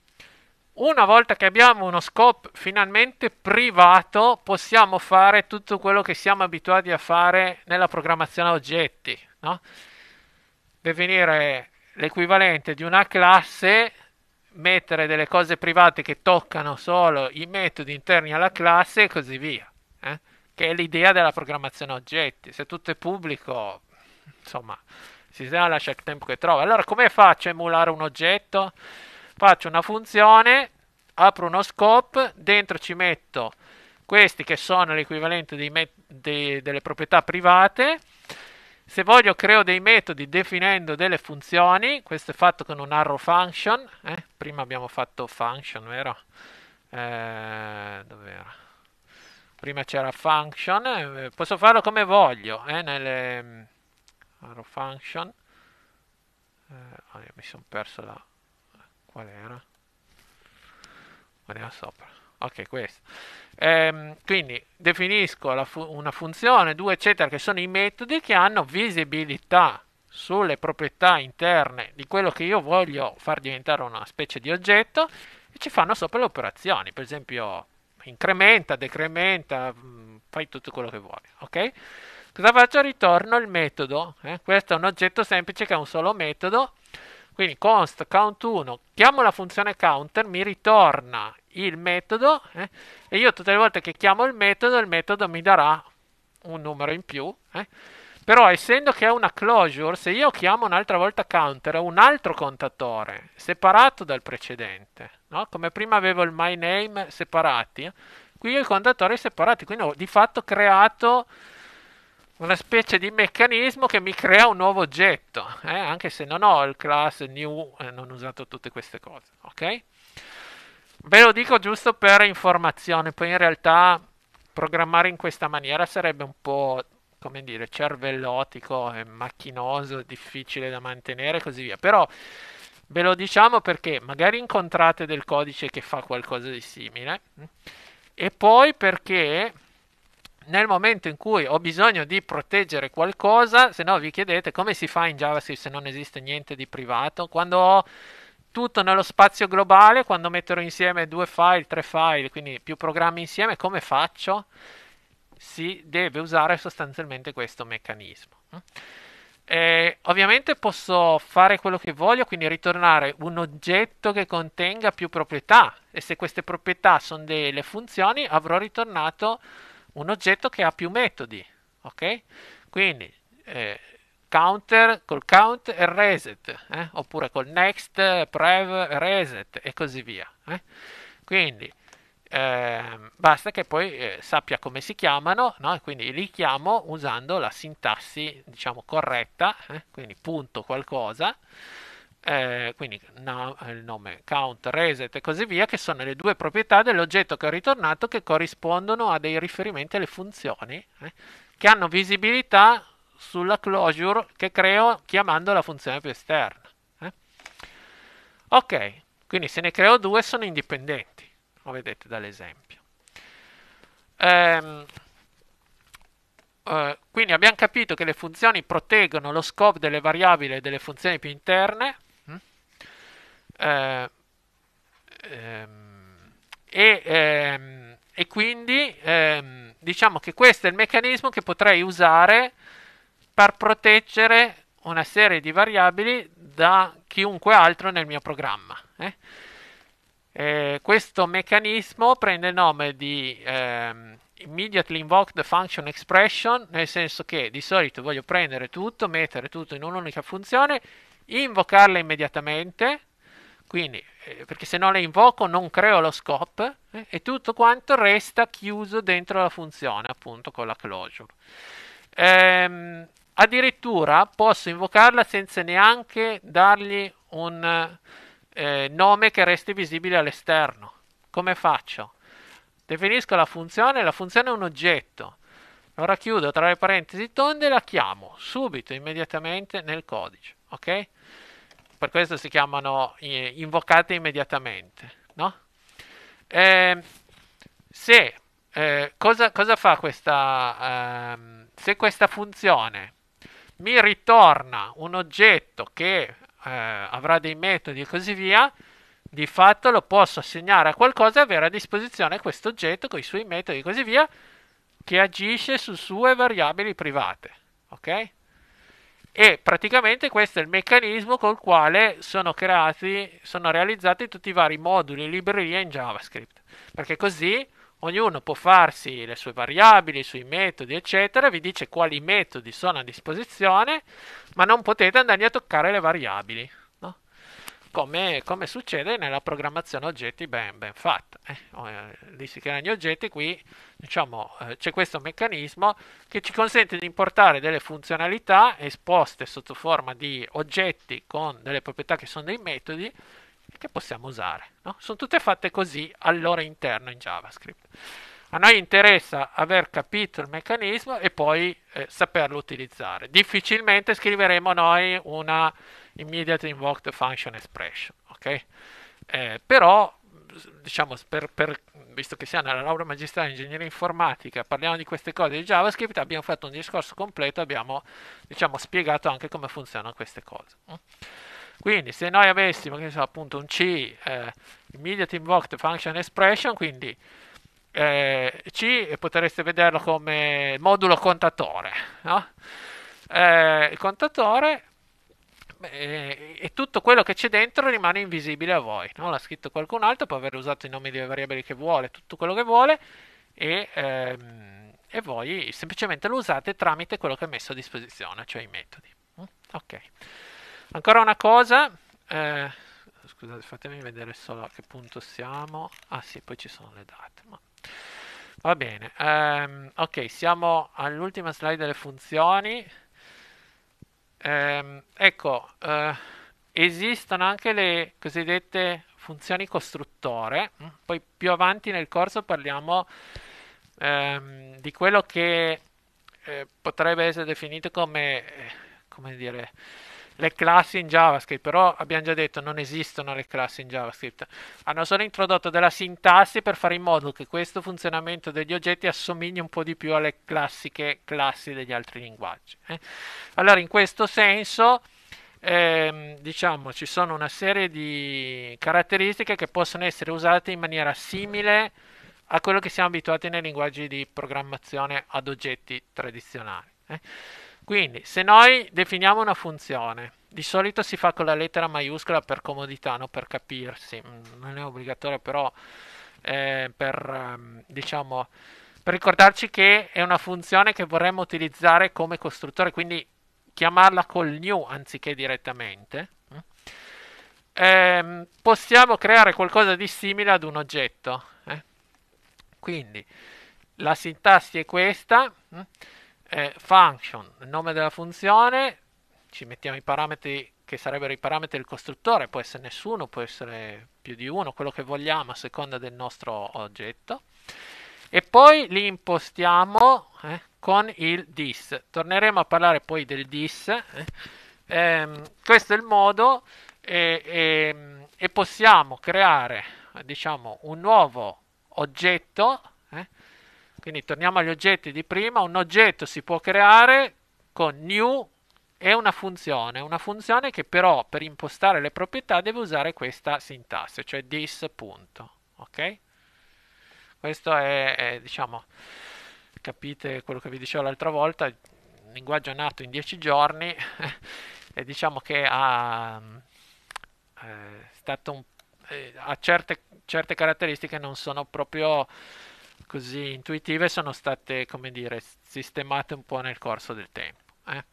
una volta che abbiamo uno scope finalmente privato possiamo fare tutto quello che siamo abituati a fare nella programmazione a oggetti no? definire l'equivalente di una classe mettere delle cose private che toccano solo i metodi interni alla classe e così via eh? che è l'idea della programmazione a oggetti se tutto è pubblico insomma, si lascia il tempo che trova. Allora, come faccio a emulare un oggetto? Faccio una funzione, apro uno scope, dentro ci metto questi che sono l'equivalente met- de- delle proprietà private. Se voglio creo dei metodi definendo delle funzioni, questo è fatto con un arrow function, eh? prima abbiamo fatto function, vero? Eh, dov'era? Prima c'era function, eh, posso farlo come voglio, eh, nelle arrow function eh, ah, mi sono perso la qual era ma ne sopra ok questo ehm, quindi definisco fu una funzione due eccetera che sono i metodi che hanno visibilità sulle proprietà interne di quello che io voglio far diventare una specie di oggetto e ci fanno sopra le operazioni per esempio incrementa decrementa mm, fai tutto quello che vuoi ok Cosa faccio? Ritorno il metodo. Eh? Questo è un oggetto semplice che ha un solo metodo. Quindi const count1, chiamo la funzione counter, mi ritorna il metodo eh? e io tutte le volte che chiamo il metodo, il metodo mi darà un numero in più. Eh? Però essendo che è una closure, se io chiamo un'altra volta counter, ho un altro contatore, separato dal precedente. No? Come prima avevo il my name separati, eh? qui ho i contatori separati, quindi ho di fatto creato una specie di meccanismo che mi crea un nuovo oggetto, eh? anche se non ho il class new, eh, non ho usato tutte queste cose, ok? Ve lo dico giusto per informazione, poi in realtà programmare in questa maniera sarebbe un po', come dire, cervellotico, macchinoso, difficile da mantenere e così via, però ve lo diciamo perché magari incontrate del codice che fa qualcosa di simile eh? e poi perché nel momento in cui ho bisogno di proteggere qualcosa, se no vi chiedete come si fa in JavaScript se non esiste niente di privato, quando ho tutto nello spazio globale, quando metterò insieme due file, tre file, quindi più programmi insieme, come faccio? Si deve usare sostanzialmente questo meccanismo. E ovviamente posso fare quello che voglio, quindi ritornare un oggetto che contenga più proprietà e se queste proprietà sono delle funzioni avrò ritornato un oggetto che ha più metodi, ok? Quindi eh, counter col count e reset, eh? oppure col next, prev, reset e così via. Eh? Quindi ehm, basta che poi eh, sappia come si chiamano, no? quindi li chiamo usando la sintassi diciamo corretta, eh? quindi punto qualcosa eh, quindi no, eh, il nome count, reset e così via, che sono le due proprietà dell'oggetto che ho ritornato che corrispondono a dei riferimenti alle funzioni eh, che hanno visibilità sulla closure che creo chiamando la funzione più esterna. Eh. Ok, quindi se ne creo due sono indipendenti, lo vedete dall'esempio. Ehm, eh, quindi abbiamo capito che le funzioni proteggono lo scope delle variabili e delle funzioni più interne, eh, ehm, e, ehm, e, quindi ehm, diciamo che questo è il meccanismo che potrei usare per proteggere una serie di variabili da chiunque altro nel mio programma. Eh? Eh, questo meccanismo prende il nome di ehm, immediately invoked function expression, nel senso che di solito voglio prendere tutto, mettere tutto in un'unica funzione, invocarla immediatamente quindi, eh, perché se no le invoco non creo lo scope eh, e tutto quanto resta chiuso dentro la funzione, appunto con la closure. Ehm, addirittura posso invocarla senza neanche dargli un eh, nome che resti visibile all'esterno. Come faccio? Definisco la funzione, la funzione è un oggetto. Allora racchiudo tra le parentesi tonde e la chiamo subito, immediatamente nel codice. Ok? per questo si chiamano eh, invocate immediatamente. No? Eh, se, eh, cosa, cosa, fa questa, ehm, se questa funzione mi ritorna un oggetto che eh, avrà dei metodi e così via, di fatto lo posso assegnare a qualcosa e avere a disposizione questo oggetto con i suoi metodi e così via, che agisce su sue variabili private. Ok? e praticamente questo è il meccanismo col quale sono creati, sono realizzati tutti i vari moduli e librerie in JavaScript, perché così ognuno può farsi le sue variabili, i suoi metodi, eccetera, vi dice quali metodi sono a disposizione, ma non potete andare a toccare le variabili come, come succede nella programmazione oggetti ben, ben fatta. Eh? Lì si creano oggetti, qui diciamo, eh, c'è questo meccanismo che ci consente di importare delle funzionalità esposte sotto forma di oggetti con delle proprietà che sono dei metodi che possiamo usare. No? Sono tutte fatte così al loro interno in JavaScript. A noi interessa aver capito il meccanismo e poi eh, saperlo utilizzare. Difficilmente scriveremo noi una immediate invoked function expression, ok? Eh, però, diciamo, per, per, visto che siamo nella laurea magistrale in ingegneria informatica, parliamo di queste cose di JavaScript, abbiamo fatto un discorso completo, abbiamo, diciamo, spiegato anche come funzionano queste cose. Quindi se noi avessimo, che so, appunto un C, eh, immediate invoked function expression, quindi eh, C potreste vederlo come modulo contatore. No? Eh, il contatore eh, e tutto quello che c'è dentro rimane invisibile a voi. No? L'ha scritto qualcun altro, può aver usato i nomi delle variabili che vuole, tutto quello che vuole, e, ehm, e voi semplicemente lo usate tramite quello che è messo a disposizione, cioè i metodi. Mm? Ok. Ancora una cosa. Eh, scusate, fatemi vedere solo a che punto siamo. Ah sì, poi ci sono le date. Ma Va bene, um, ok, siamo all'ultima slide delle funzioni. Um, ecco, uh, esistono anche le cosiddette funzioni costruttore, mm, poi più avanti nel corso parliamo um, di quello che eh, potrebbe essere definito come, eh, come dire, le classi in JavaScript, però abbiamo già detto non esistono le classi in JavaScript. Hanno solo introdotto della sintassi per fare in modo che questo funzionamento degli oggetti assomigli un po' di più alle classiche classi degli altri linguaggi. Eh? Allora, in questo senso, eh, diciamo, ci sono una serie di caratteristiche che possono essere usate in maniera simile a quello che siamo abituati nei linguaggi di programmazione ad oggetti tradizionali. Eh? Quindi, se noi definiamo una funzione, di solito si fa con la lettera maiuscola per comodità, no? per capirsi, mm, non è obbligatorio però eh, per, ehm, diciamo, per ricordarci che è una funzione che vorremmo utilizzare come costruttore, quindi chiamarla col new anziché direttamente. Eh, possiamo creare qualcosa di simile ad un oggetto. Eh? Quindi la sintassi è questa. Eh? eh, function, il nome della funzione, ci mettiamo i parametri che sarebbero i parametri del costruttore, può essere nessuno, può essere più di uno, quello che vogliamo a seconda del nostro oggetto. E poi li impostiamo eh, con il dis. Torneremo a parlare poi del dis. Eh. Ehm, questo è il modo e, e, e possiamo creare diciamo, un nuovo oggetto quindi torniamo agli oggetti di prima, un oggetto si può creare con new e una funzione, una funzione che però per impostare le proprietà deve usare questa sintasse, cioè this punto, ok? Questo è, è diciamo, capite quello che vi dicevo l'altra volta, un linguaggio nato in dieci giorni e diciamo che ha, eh, un, eh, ha certe, certe caratteristiche non sono proprio così intuitive sono state, come dire, sistemate un po' nel corso del tempo. Eh?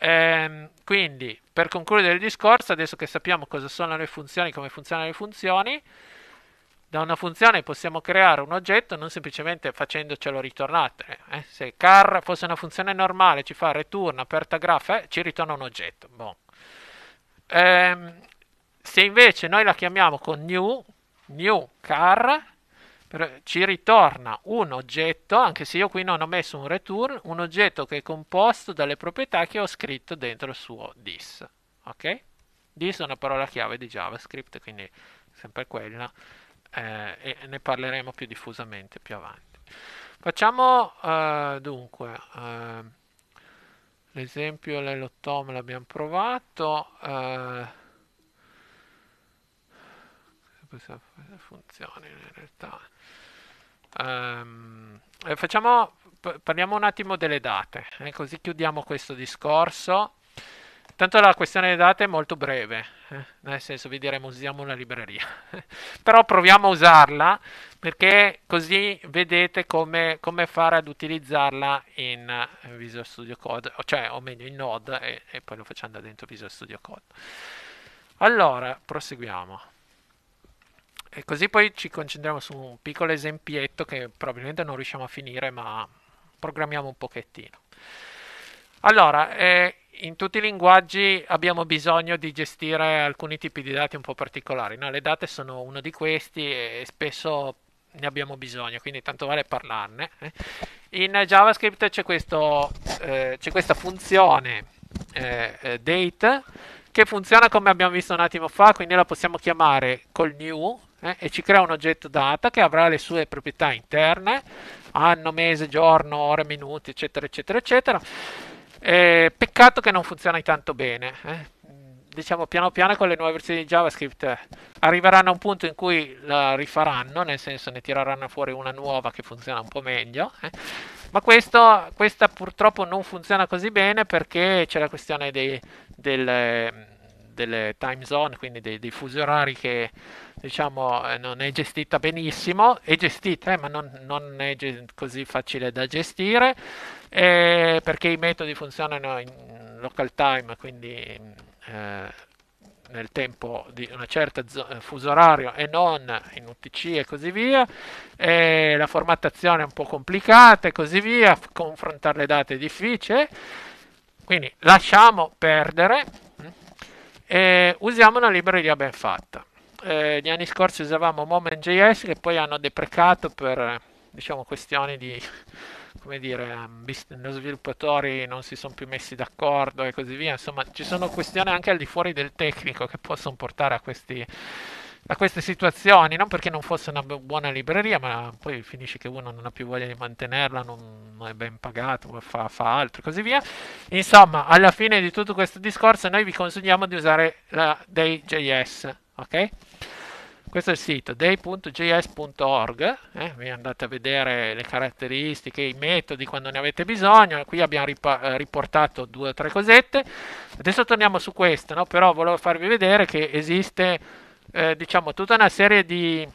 Ehm, quindi, per concludere il discorso, adesso che sappiamo cosa sono le funzioni, come funzionano le funzioni, da una funzione possiamo creare un oggetto non semplicemente facendocelo ritornare. Eh? Se car fosse una funzione normale, ci fa return, aperta graph, eh, ci ritorna un oggetto. Bon. Ehm, se invece noi la chiamiamo con new, new car, ci ritorna un oggetto, anche se io qui non ho messo un return, un oggetto che è composto dalle proprietà che ho scritto dentro il suo dis. Ok? Dis è una parola chiave di JavaScript, quindi sempre quella, eh, e ne parleremo più diffusamente più avanti. Facciamo eh, dunque eh, l'esempio dell'OTOM l'abbiamo provato. Eh, questa funzione in realtà. Um, facciamo, parliamo un attimo delle date, eh, così chiudiamo questo discorso. Tanto la questione delle date è molto breve, eh, nel senso vi diremo usiamo una libreria, però proviamo a usarla perché così vedete come, come, fare ad utilizzarla in eh, Visual Studio Code, cioè o meglio in Node e, e poi lo facciamo da dentro Visual Studio Code. Allora, proseguiamo. E così poi ci concentriamo su un piccolo esempietto che probabilmente non riusciamo a finire, ma programmiamo un pochettino. Allora, eh, in tutti i linguaggi abbiamo bisogno di gestire alcuni tipi di dati un po' particolari. No? Le date sono uno di questi e spesso ne abbiamo bisogno, quindi tanto vale parlarne. Eh. In JavaScript c'è, questo, eh, c'è questa funzione eh, eh, date che funziona come abbiamo visto un attimo fa, quindi la possiamo chiamare col new eh, e ci crea un oggetto data che avrà le sue proprietà interne, anno, mese, giorno, ore, minuti, eccetera, eccetera, eccetera. Eh, peccato che non funzioni tanto bene. Eh. Diciamo piano piano con le nuove versioni di JavaScript eh, arriveranno a un punto in cui la rifaranno, nel senso ne tireranno fuori una nuova che funziona un po' meglio. Eh. Ma questo, questa purtroppo non funziona così bene perché c'è la questione dei, del ehm, delle time zone, quindi dei, dei fusi orari che diciamo eh, non è gestita benissimo, è gestita eh, ma non, non è ge- così facile da gestire eh, perché i metodi funzionano in local time, quindi mm, eh, nel tempo di una certa zo- eh, fuso orario e non in UTC e così via, e eh, la formattazione è un po' complicata e così via, confrontare le date è difficile, quindi lasciamo perdere eh, usiamo una libreria ben fatta. Eh, gli anni scorsi usavamo Moment.js che poi hanno deprecato per diciamo, questioni di come dire, lo sviluppatori non si sono più messi d'accordo e così via. Insomma, ci sono questioni anche al di fuori del tecnico che possono portare a questi da queste situazioni, non perché non fosse una buona libreria, ma poi finisce che uno non ha più voglia di mantenerla, non, non è ben pagato, fa, fa, altro e così via. Insomma, alla fine di tutto questo discorso noi vi consigliamo di usare la Day.js, ok? Questo è il sito day.js.org, eh? vi andate a vedere le caratteristiche, i metodi quando ne avete bisogno, qui abbiamo riportato due o tre cosette, adesso torniamo su questo, no? però volevo farvi vedere che esiste eh, diciamo, tutta una serie di,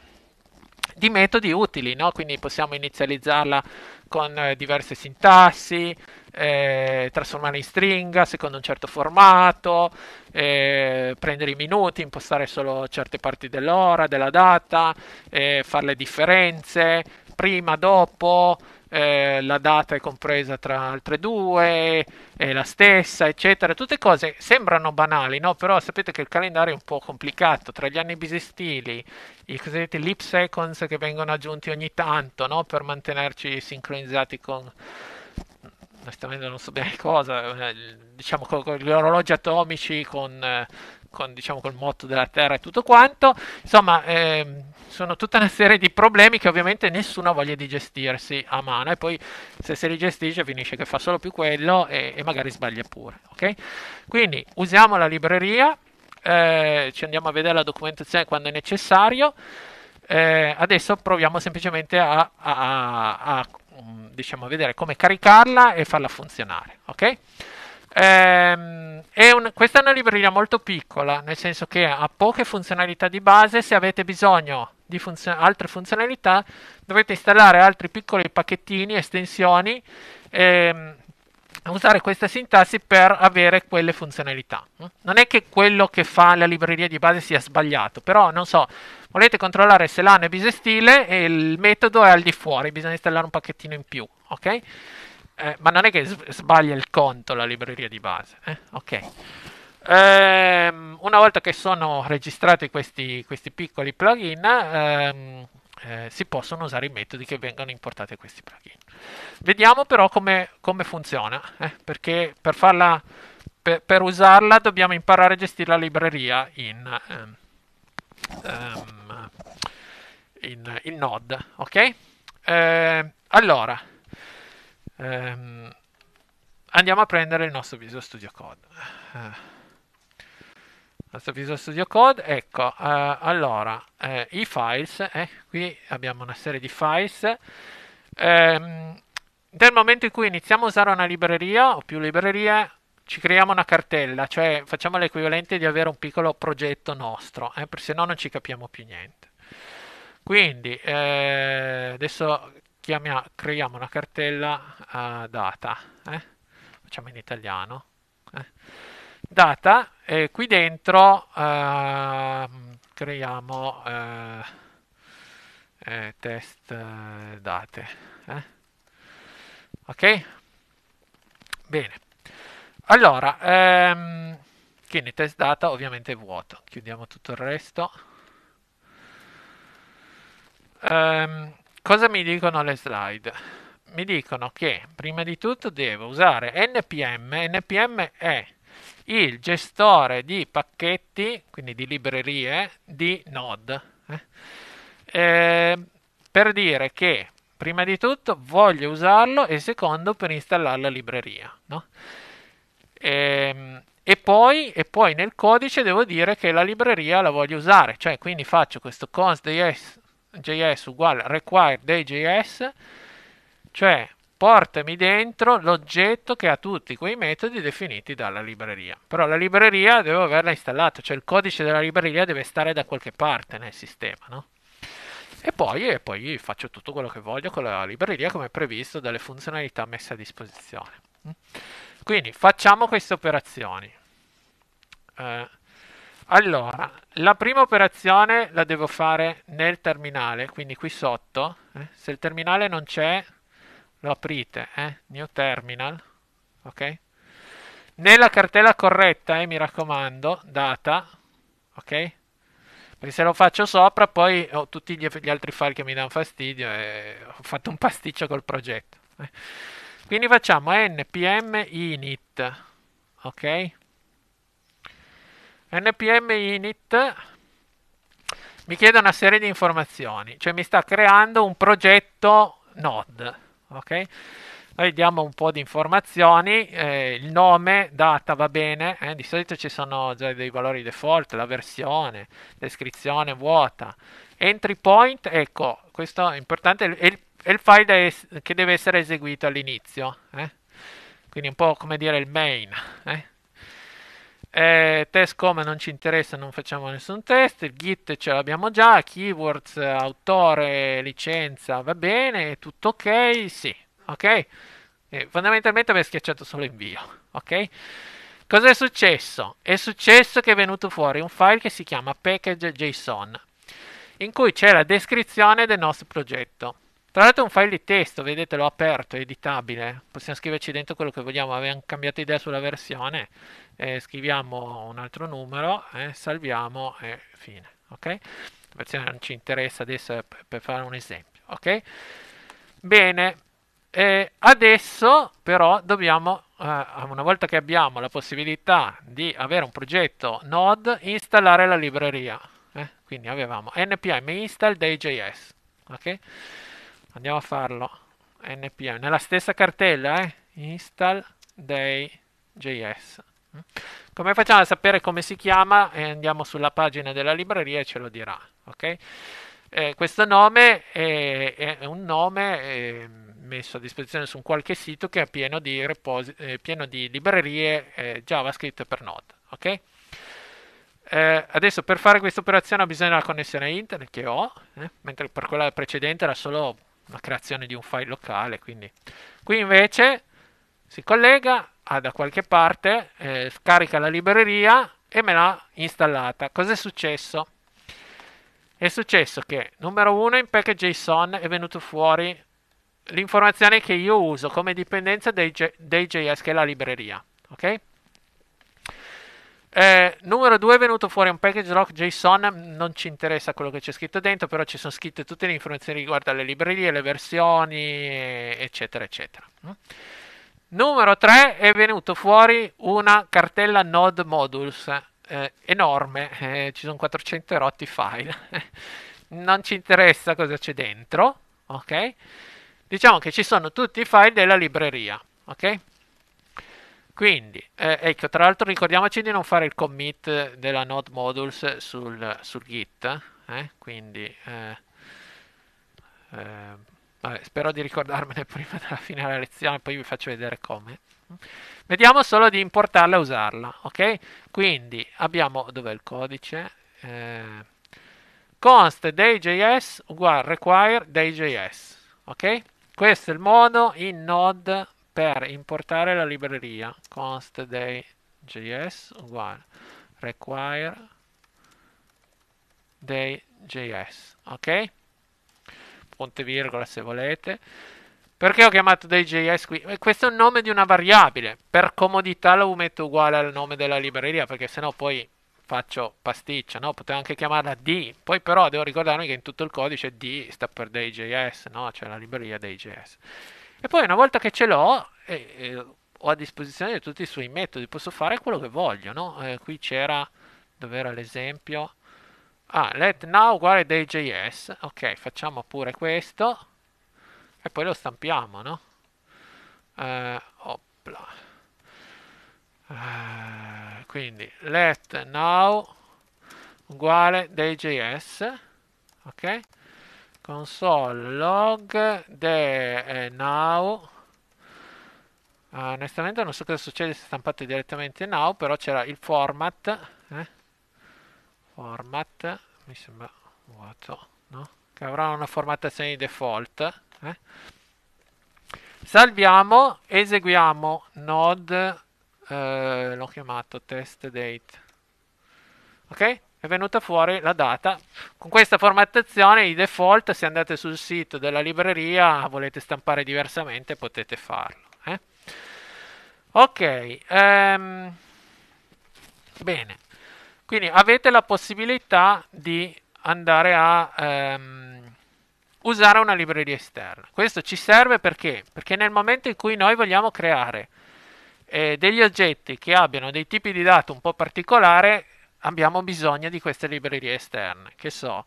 di metodi utili, no? quindi possiamo inizializzarla con eh, diverse sintassi, eh, trasformarla in stringa secondo un certo formato, eh, prendere i minuti, impostare solo certe parti dell'ora, della data, eh, fare le differenze prima, dopo, eh, la data è compresa tra altre due, è la stessa, eccetera. Tutte cose sembrano banali, no? però sapete che il calendario è un po' complicato, tra gli anni bisestili, i cosiddetti leap seconds che vengono aggiunti ogni tanto no? per mantenerci sincronizzati con onestamente non so bene cosa, eh, diciamo con, gli orologi atomici, con eh, con, diciamo, col motto della terra e tutto quanto. Insomma, ehm, sono tutta una serie di problemi che ovviamente nessuno ha voglia di gestirsi a mano e poi se se li gestisce finisce che fa solo più quello e, e magari sbaglia pure. Okay? Quindi usiamo la libreria, eh, ci andiamo a vedere la documentazione quando è necessario. Eh, adesso proviamo semplicemente a, a, a, a diciamo, vedere come caricarla e farla funzionare. Okay? Ehm, è un, questa è una libreria molto piccola, nel senso che ha poche funzionalità di base, se avete bisogno di funzio- altre funzionalità dovete installare altri piccoli pacchettini, estensioni, ehm, usare questa sintassi per avere quelle funzionalità. Non è che quello che fa la libreria di base sia sbagliato, però non so, volete controllare se l'anno è bisestile e il metodo è al di fuori, bisogna installare un pacchettino in più, ok? Eh, ma non è che sbaglia il conto la libreria di base. Eh? Ok. Ehm, una volta che sono registrati questi, questi piccoli plugin, ehm, eh, si possono usare i metodi che vengono importati a questi plugin. Vediamo però come, come funziona, eh? perché per, farla, per, per, usarla dobbiamo imparare a gestire la libreria in, ehm, ehm in, in Node. Ok? Ehm, allora, ehm, andiamo a prendere il nostro Visual Studio Code. Eh. Il nostro Visual Studio Code, ecco, eh, allora, eh, i files, eh, qui abbiamo una serie di files. Ehm, nel momento in cui iniziamo a usare una libreria o più librerie, ci creiamo una cartella, cioè facciamo l'equivalente di avere un piccolo progetto nostro, eh, se no non ci capiamo più niente. Quindi eh, adesso chiamia, creiamo una cartella uh, data, eh? facciamo in italiano, eh? data e qui dentro uh, creiamo eh, eh, test date. Ok? Bene. Allora, ehm, quindi test data ovviamente è vuoto, chiudiamo tutto il resto. Um, Cosa mi dicono le slide? Mi dicono che prima di tutto devo usare NPM, NPM è il gestore di pacchetti, quindi di librerie di Node. Eh, ehm, per dire che prima di tutto voglio usarlo e secondo per installare la libreria. No? Eh, e, poi, e, poi, nel codice devo dire che la libreria la voglio usare, cioè quindi faccio questo const.js JS uguale require dei.js, cioè portami dentro l'oggetto che ha tutti quei metodi definiti dalla libreria. Però la libreria devo averla installata, cioè il codice della libreria deve stare da qualche parte nel sistema, no? E poi, e poi faccio tutto quello che voglio con la libreria come previsto dalle funzionalità messe a disposizione. Quindi facciamo queste operazioni. Eh, allora, la prima operazione la devo fare nel terminale, quindi qui sotto. Eh? Se il terminale non c'è, lo aprite, eh? new terminal, ok? Nella cartella corretta, eh, mi raccomando, data, ok? Perché se lo faccio sopra, poi ho tutti gli, gli altri file che mi danno fastidio e ho fatto un pasticcio col progetto. Eh. Quindi facciamo npm init, ok? NPM init mi chiede una serie di informazioni, cioè mi sta creando un progetto node, ok? Noi diamo un po' di informazioni, eh, il nome, data va bene, eh? di solito ci sono già dei valori default, la versione, descrizione vuota, entry point, ecco, questo è importante, è il, è il file che deve essere eseguito all'inizio, eh? quindi un po' come dire il main, eh? Eh, test come non ci interessa, non facciamo nessun test. Git ce l'abbiamo già, keywords, autore, licenza, va bene, tutto ok, sì, ok. Eh, fondamentalmente abbiamo schiacciato solo invio, ok? Cosa è successo? È successo che è venuto fuori un file che si chiama package.json, in cui c'è la descrizione del nostro progetto. Tra l'altro è un file di testo, vedete, l'ho aperto, è editabile. Possiamo scriverci dentro quello che vogliamo. Abbiamo cambiato idea sulla versione. Eh, scriviamo un altro numero, eh, salviamo e fine. Ok? La versione non ci interessa adesso per fare un esempio. Ok? Bene. Eh, adesso però dobbiamo, eh, una volta che abbiamo la possibilità di avere un progetto Node, installare la libreria. Eh? Quindi avevamo npm install day.js. Okay? Andiamo a farlo. NPM. Nella stessa cartella, eh? Install day.js. Mm. Come facciamo a sapere come si chiama? Eh, andiamo sulla pagina della libreria e ce lo dirà. Okay? Eh, questo nome è, è un nome eh, messo a disposizione su un qualche sito che è pieno di, eh, pieno di librerie eh, JavaScript per Node. Okay? Eh, adesso per fare questa operazione ho bisogno della connessione internet che ho, mentre per quella precedente era solo la creazione di un file locale. Quindi. Qui invece si collega ah, da qualche parte, eh, scarica la libreria e me l'ha installata. Cos'è successo? È successo che, numero uno in package.json è venuto fuori l'informazione che io uso come dipendenza dei, J- dei JS, che è la libreria. Ok? Eh, numero 2 è venuto fuori un package lock JSON, non ci interessa quello che c'è scritto dentro, però ci sono scritte tutte le informazioni riguardo alle librerie, le versioni, eccetera, eccetera. Mm? Numero 3 è venuto fuori una cartella Node Modules, eh, enorme, eh, ci sono 400 erotti file, non ci interessa cosa c'è dentro, ok? Diciamo che ci sono tutti i file della libreria, ok? Quindi, eh, ecco, tra l'altro ricordiamoci di non fare il commit della node modules sul, sul git, eh? quindi eh, eh, vabbè, spero di ricordarmene prima della fine della lezione, poi vi faccio vedere come. Vediamo solo di importarla e usarla, ok? Quindi abbiamo, dov'è il codice? Eh, const day.js uguale require day.js, ok? Questo è il modo in node per importare la libreria const day.js uguale require day.js ok? punto e virgola se volete perché ho chiamato day.js qui? Eh, questo è il nome di una variabile. Per comodità lo metto uguale al nome della libreria, perché sennò poi faccio pasticcia, no? Potevo anche chiamarla D. Poi però devo ricordarmi che in tutto il codice D sta per day.js, no? Cioè la libreria day.js. E poi una volta che ce l'ho, eh, eh, ho a disposizione tutti i suoi metodi, posso fare quello che voglio, no? eh, qui c'era, dove era l'esempio? Ah, let now uguale day.js, ok, facciamo pure questo e poi lo stampiamo, no? Eh, eh, quindi let now uguale day.js, ok? console log de eh, now ah, onestamente non so cosa succede se stampate direttamente now però c'era il format eh? format mi sembra vuoto no? che avrà una formattazione di default eh? salviamo eseguiamo node eh, l'ho chiamato test date ok è venuta fuori la data. Con questa formattazione di default, se andate sul sito della libreria, volete stampare diversamente, potete farlo. Eh? Ok, um, bene. Quindi avete la possibilità di andare a um, usare una libreria esterna. Questo ci serve perché? Perché nel momento in cui noi vogliamo creare eh, degli oggetti che abbiano dei tipi di dato un po' particolare, abbiamo bisogno di queste librerie esterne. Che so,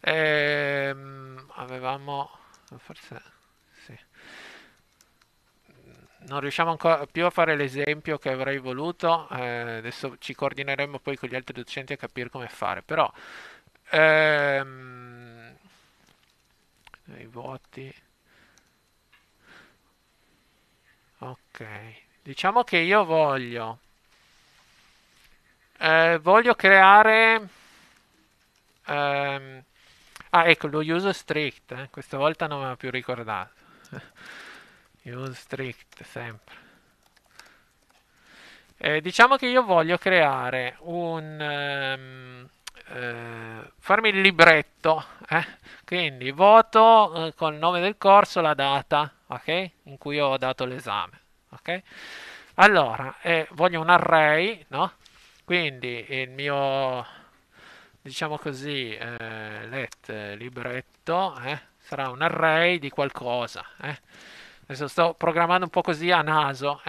ehm, avevamo forse sì. Non riusciamo ancora più a fare l'esempio che avrei voluto, eh, adesso ci coordineremo poi con gli altri docenti a capire come fare, però ehm, i voti. Ok, diciamo che io voglio eh, voglio creare... Ehm, ah, ecco, lo use strict. Eh? Questa volta non me ha più ricordato. use strict, sempre. Eh, diciamo che io voglio creare un... Ehm, eh, farmi il libretto. Eh. Quindi voto eh, con il nome del corso la data okay? in cui ho dato l'esame. Okay? Allora, voglio un array, no? Quindi il mio, diciamo così, eh, let eh, libretto eh, sarà un array di qualcosa. Eh. Adesso sto programmando un po' così a naso.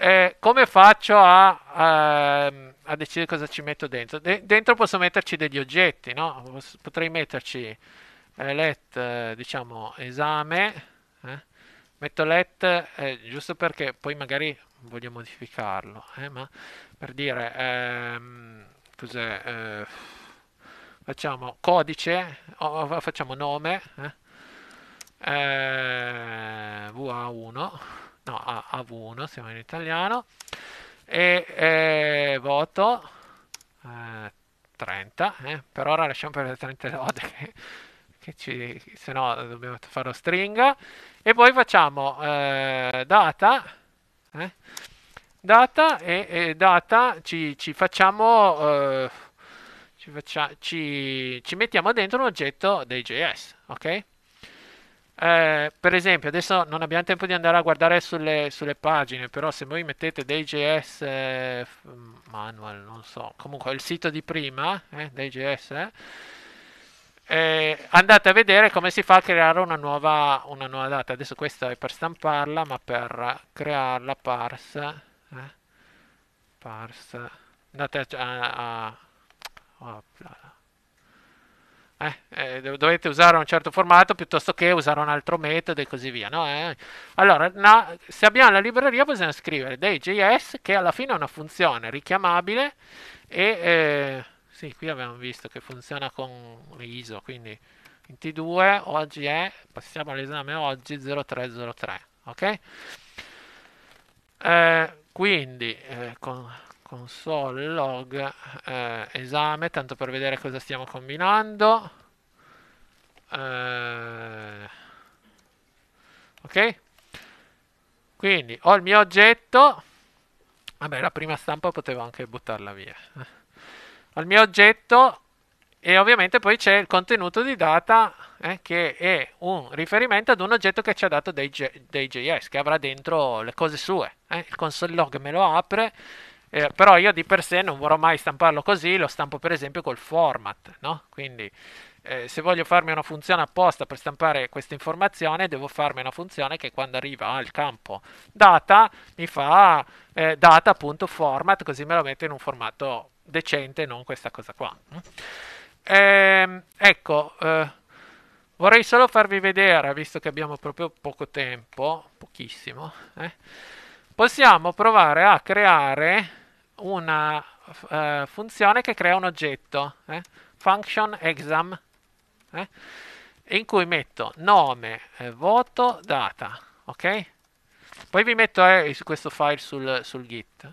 Eh. come faccio a, a, ehm, a, decidere cosa ci metto dentro? De dentro posso metterci degli oggetti, no? Potrei metterci eh, let, diciamo, esame metto let eh, giusto perché poi magari voglio modificarlo, eh, ma per dire, ehm, cos'è, eh, facciamo codice, o, facciamo nome, eh, eh VA1, no, AV1, siamo in italiano, e eh, voto 30, eh, per ora lasciamo per le 30 lode che ci, se no dobbiamo fare lo stringa e poi facciamo eh, data eh? data e, e, data ci, ci facciamo eh, ci, faccia, ci, ci, mettiamo dentro un oggetto dei JS ok eh, per esempio adesso non abbiamo tempo di andare a guardare sulle, sulle pagine però se voi mettete dei JS eh, manual non so comunque il sito di prima eh, dei JS eh, eh, andate a vedere come si fa a creare una nuova, una nuova data. Adesso questa è per stamparla, ma per crearla parse. Eh, parse. Andate a... a, a eh, eh, dovete usare un certo formato piuttosto che usare un altro metodo e così via. No? Eh? Allora, no, se abbiamo la libreria possiamo scrivere dei JS che alla fine è una funzione richiamabile e eh, sì, qui abbiamo visto che funziona con l'ISO, quindi 22, oggi è, passiamo all'esame oggi, 0303, ok? Eh, quindi eh, con, console log eh, esame, tanto per vedere cosa stiamo combinando. Eh, ok? Quindi ho il mio oggetto, vabbè la prima stampa potevo anche buttarla via al mio oggetto e ovviamente poi c'è il contenuto di data eh, che è un riferimento ad un oggetto che ci ha dato dei, dei JS che avrà dentro le cose sue eh. il console log me lo apre eh, però io di per sé non vorrò mai stamparlo così lo stampo per esempio col format no? quindi eh, se voglio farmi una funzione apposta per stampare questa informazione devo farmi una funzione che quando arriva al campo data mi fa eh, data.format così me lo mette in un formato decente, non questa cosa qua. Ehm, ecco, eh, vorrei solo farvi vedere, visto che abbiamo proprio poco tempo, pochissimo, eh, possiamo provare a creare una uh, funzione che crea un oggetto, eh, function exam, eh, in cui metto nome, eh, voto, data, ok? Poi vi metto questo file sul, sul git.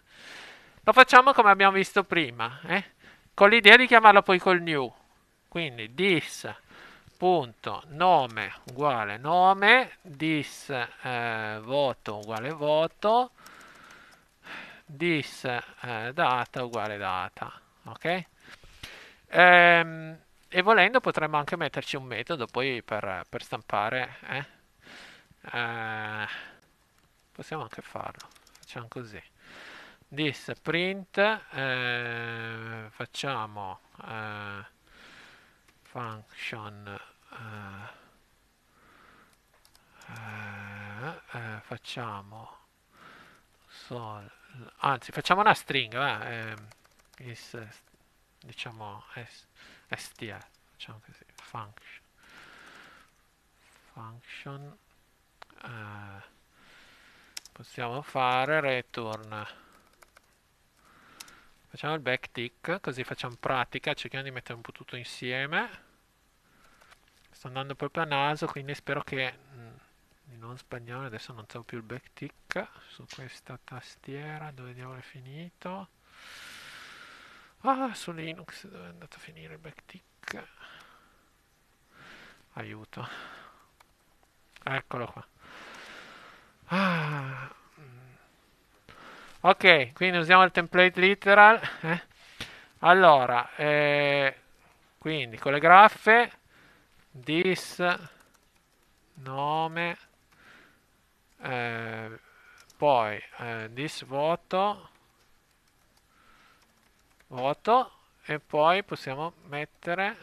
Lo facciamo come abbiamo visto prima, eh? con l'idea di chiamarlo poi col new. Quindi dis.nome uguale nome, dis eh, voto uguale voto, dis eh, data uguale data. Ok? Ehm, e volendo potremmo anche metterci un metodo poi per, per stampare. Eh? eh possiamo anche farlo. Facciamo così this print eh, facciamo eh, function eh, eh facciamo sol, anzi facciamo una stringa eh, is, diciamo s, str facciamo così function function eh, possiamo fare return Facciamo il backtick, così facciamo pratica, cerchiamo di mettere un po' tutto insieme. Sto andando proprio a naso, quindi spero che mh, mm, non spagnolo, adesso non trovo più il backtick su questa tastiera, dove diavolo è finito. Ah, su Linux dove è andato a finire il backtick. Aiuto. Eccolo qua. Ah ok quindi usiamo il template literal eh? allora eh, quindi con le graffe dis nome eh, poi dis eh, voto voto e poi possiamo mettere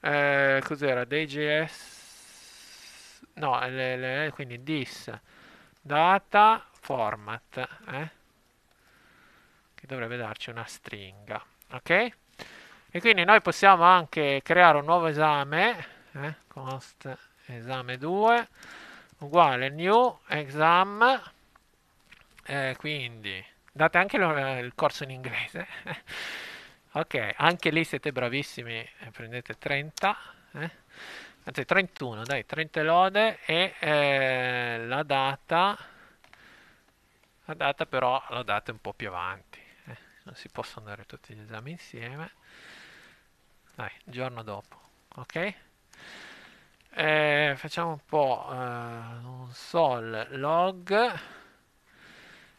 eh, cos'era DJS no, eh, le, le, eh, quindi this data format eh? che dovrebbe darci una stringa ok e quindi noi possiamo anche creare un nuovo esame eh? const esame 2 uguale new exam eh, quindi date anche lo, eh, il corso in inglese ok anche lì siete bravissimi prendete 30 anzi 31, dai, 30 lode e eh, la data, la data però la data è un po' più avanti, eh, non si possono dare tutti gli esami insieme, dai, giorno dopo, ok? Eh, facciamo un po' un eh, sol log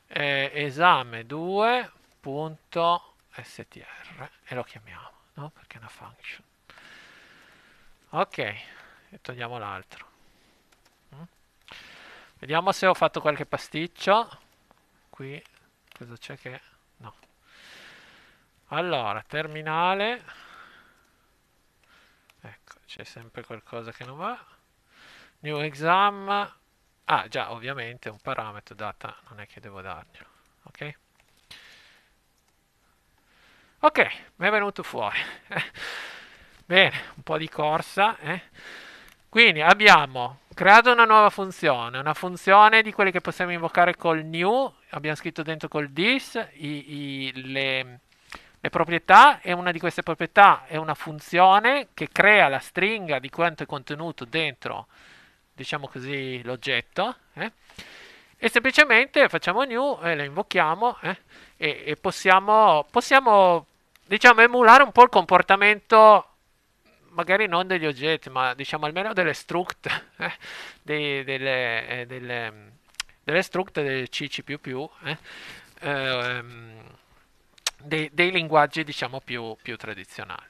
eh, esame 2.str e lo chiamiamo, no? Perché è una function. Ok e togliamo l'altro. Mm? Vediamo se ho fatto qualche pasticcio. Qui cosa c'è che... no. Allora, terminale. Ecco, c'è sempre qualcosa che non va. New exam. Ah, già, ovviamente un parametro data non è che devo darglielo. Ok? Ok, mi è venuto fuori. Bene, un po' di corsa, eh? Quindi abbiamo creato una nuova funzione, una funzione di quelle che possiamo invocare col new, abbiamo scritto dentro col this i, i, le, le proprietà e una di queste proprietà è una funzione che crea la stringa di quanto è contenuto dentro, diciamo così, l'oggetto. Eh? E semplicemente facciamo new e la invochiamo eh? e, e possiamo, possiamo, diciamo, emulare un po' il comportamento magari non degli oggetti, ma diciamo almeno delle struct, eh, dei, delle, eh, delle, mm, delle, struct del CC++, eh, ehm, dei, dei, linguaggi diciamo più, più tradizionali.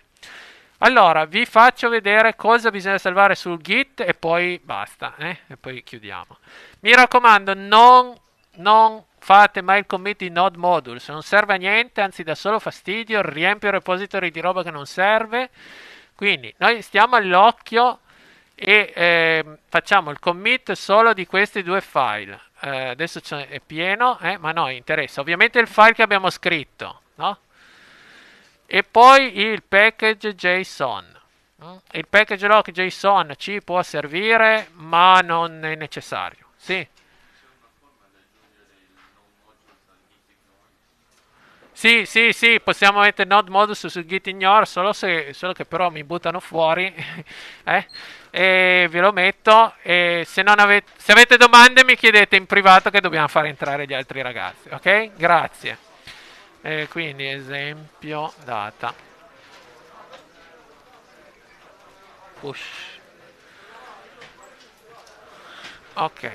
Allora, vi faccio vedere cosa bisogna salvare sul Git e poi basta, eh? e poi chiudiamo. Mi raccomando, non, non fate mai il commit di node modules, non serve a niente, anzi dà solo fastidio, riempio repository di roba che non serve. Quindi noi stiamo all'occhio e eh, facciamo il commit solo di questi due file. Eh, adesso è pieno, eh, ma noi interessa ovviamente il file che abbiamo scritto, no? E poi il package JSON. Mm? Il package log JSON ci può servire, ma non è necessario. Sì. Sì, sì, sì, possiamo mettere node modus su gitignore, solo, solo che però mi buttano fuori. eh? E ve lo metto. E se, avete, se avete domande mi chiedete in privato che dobbiamo fare entrare gli altri ragazzi, ok? Grazie. E quindi esempio data. Push. Ok.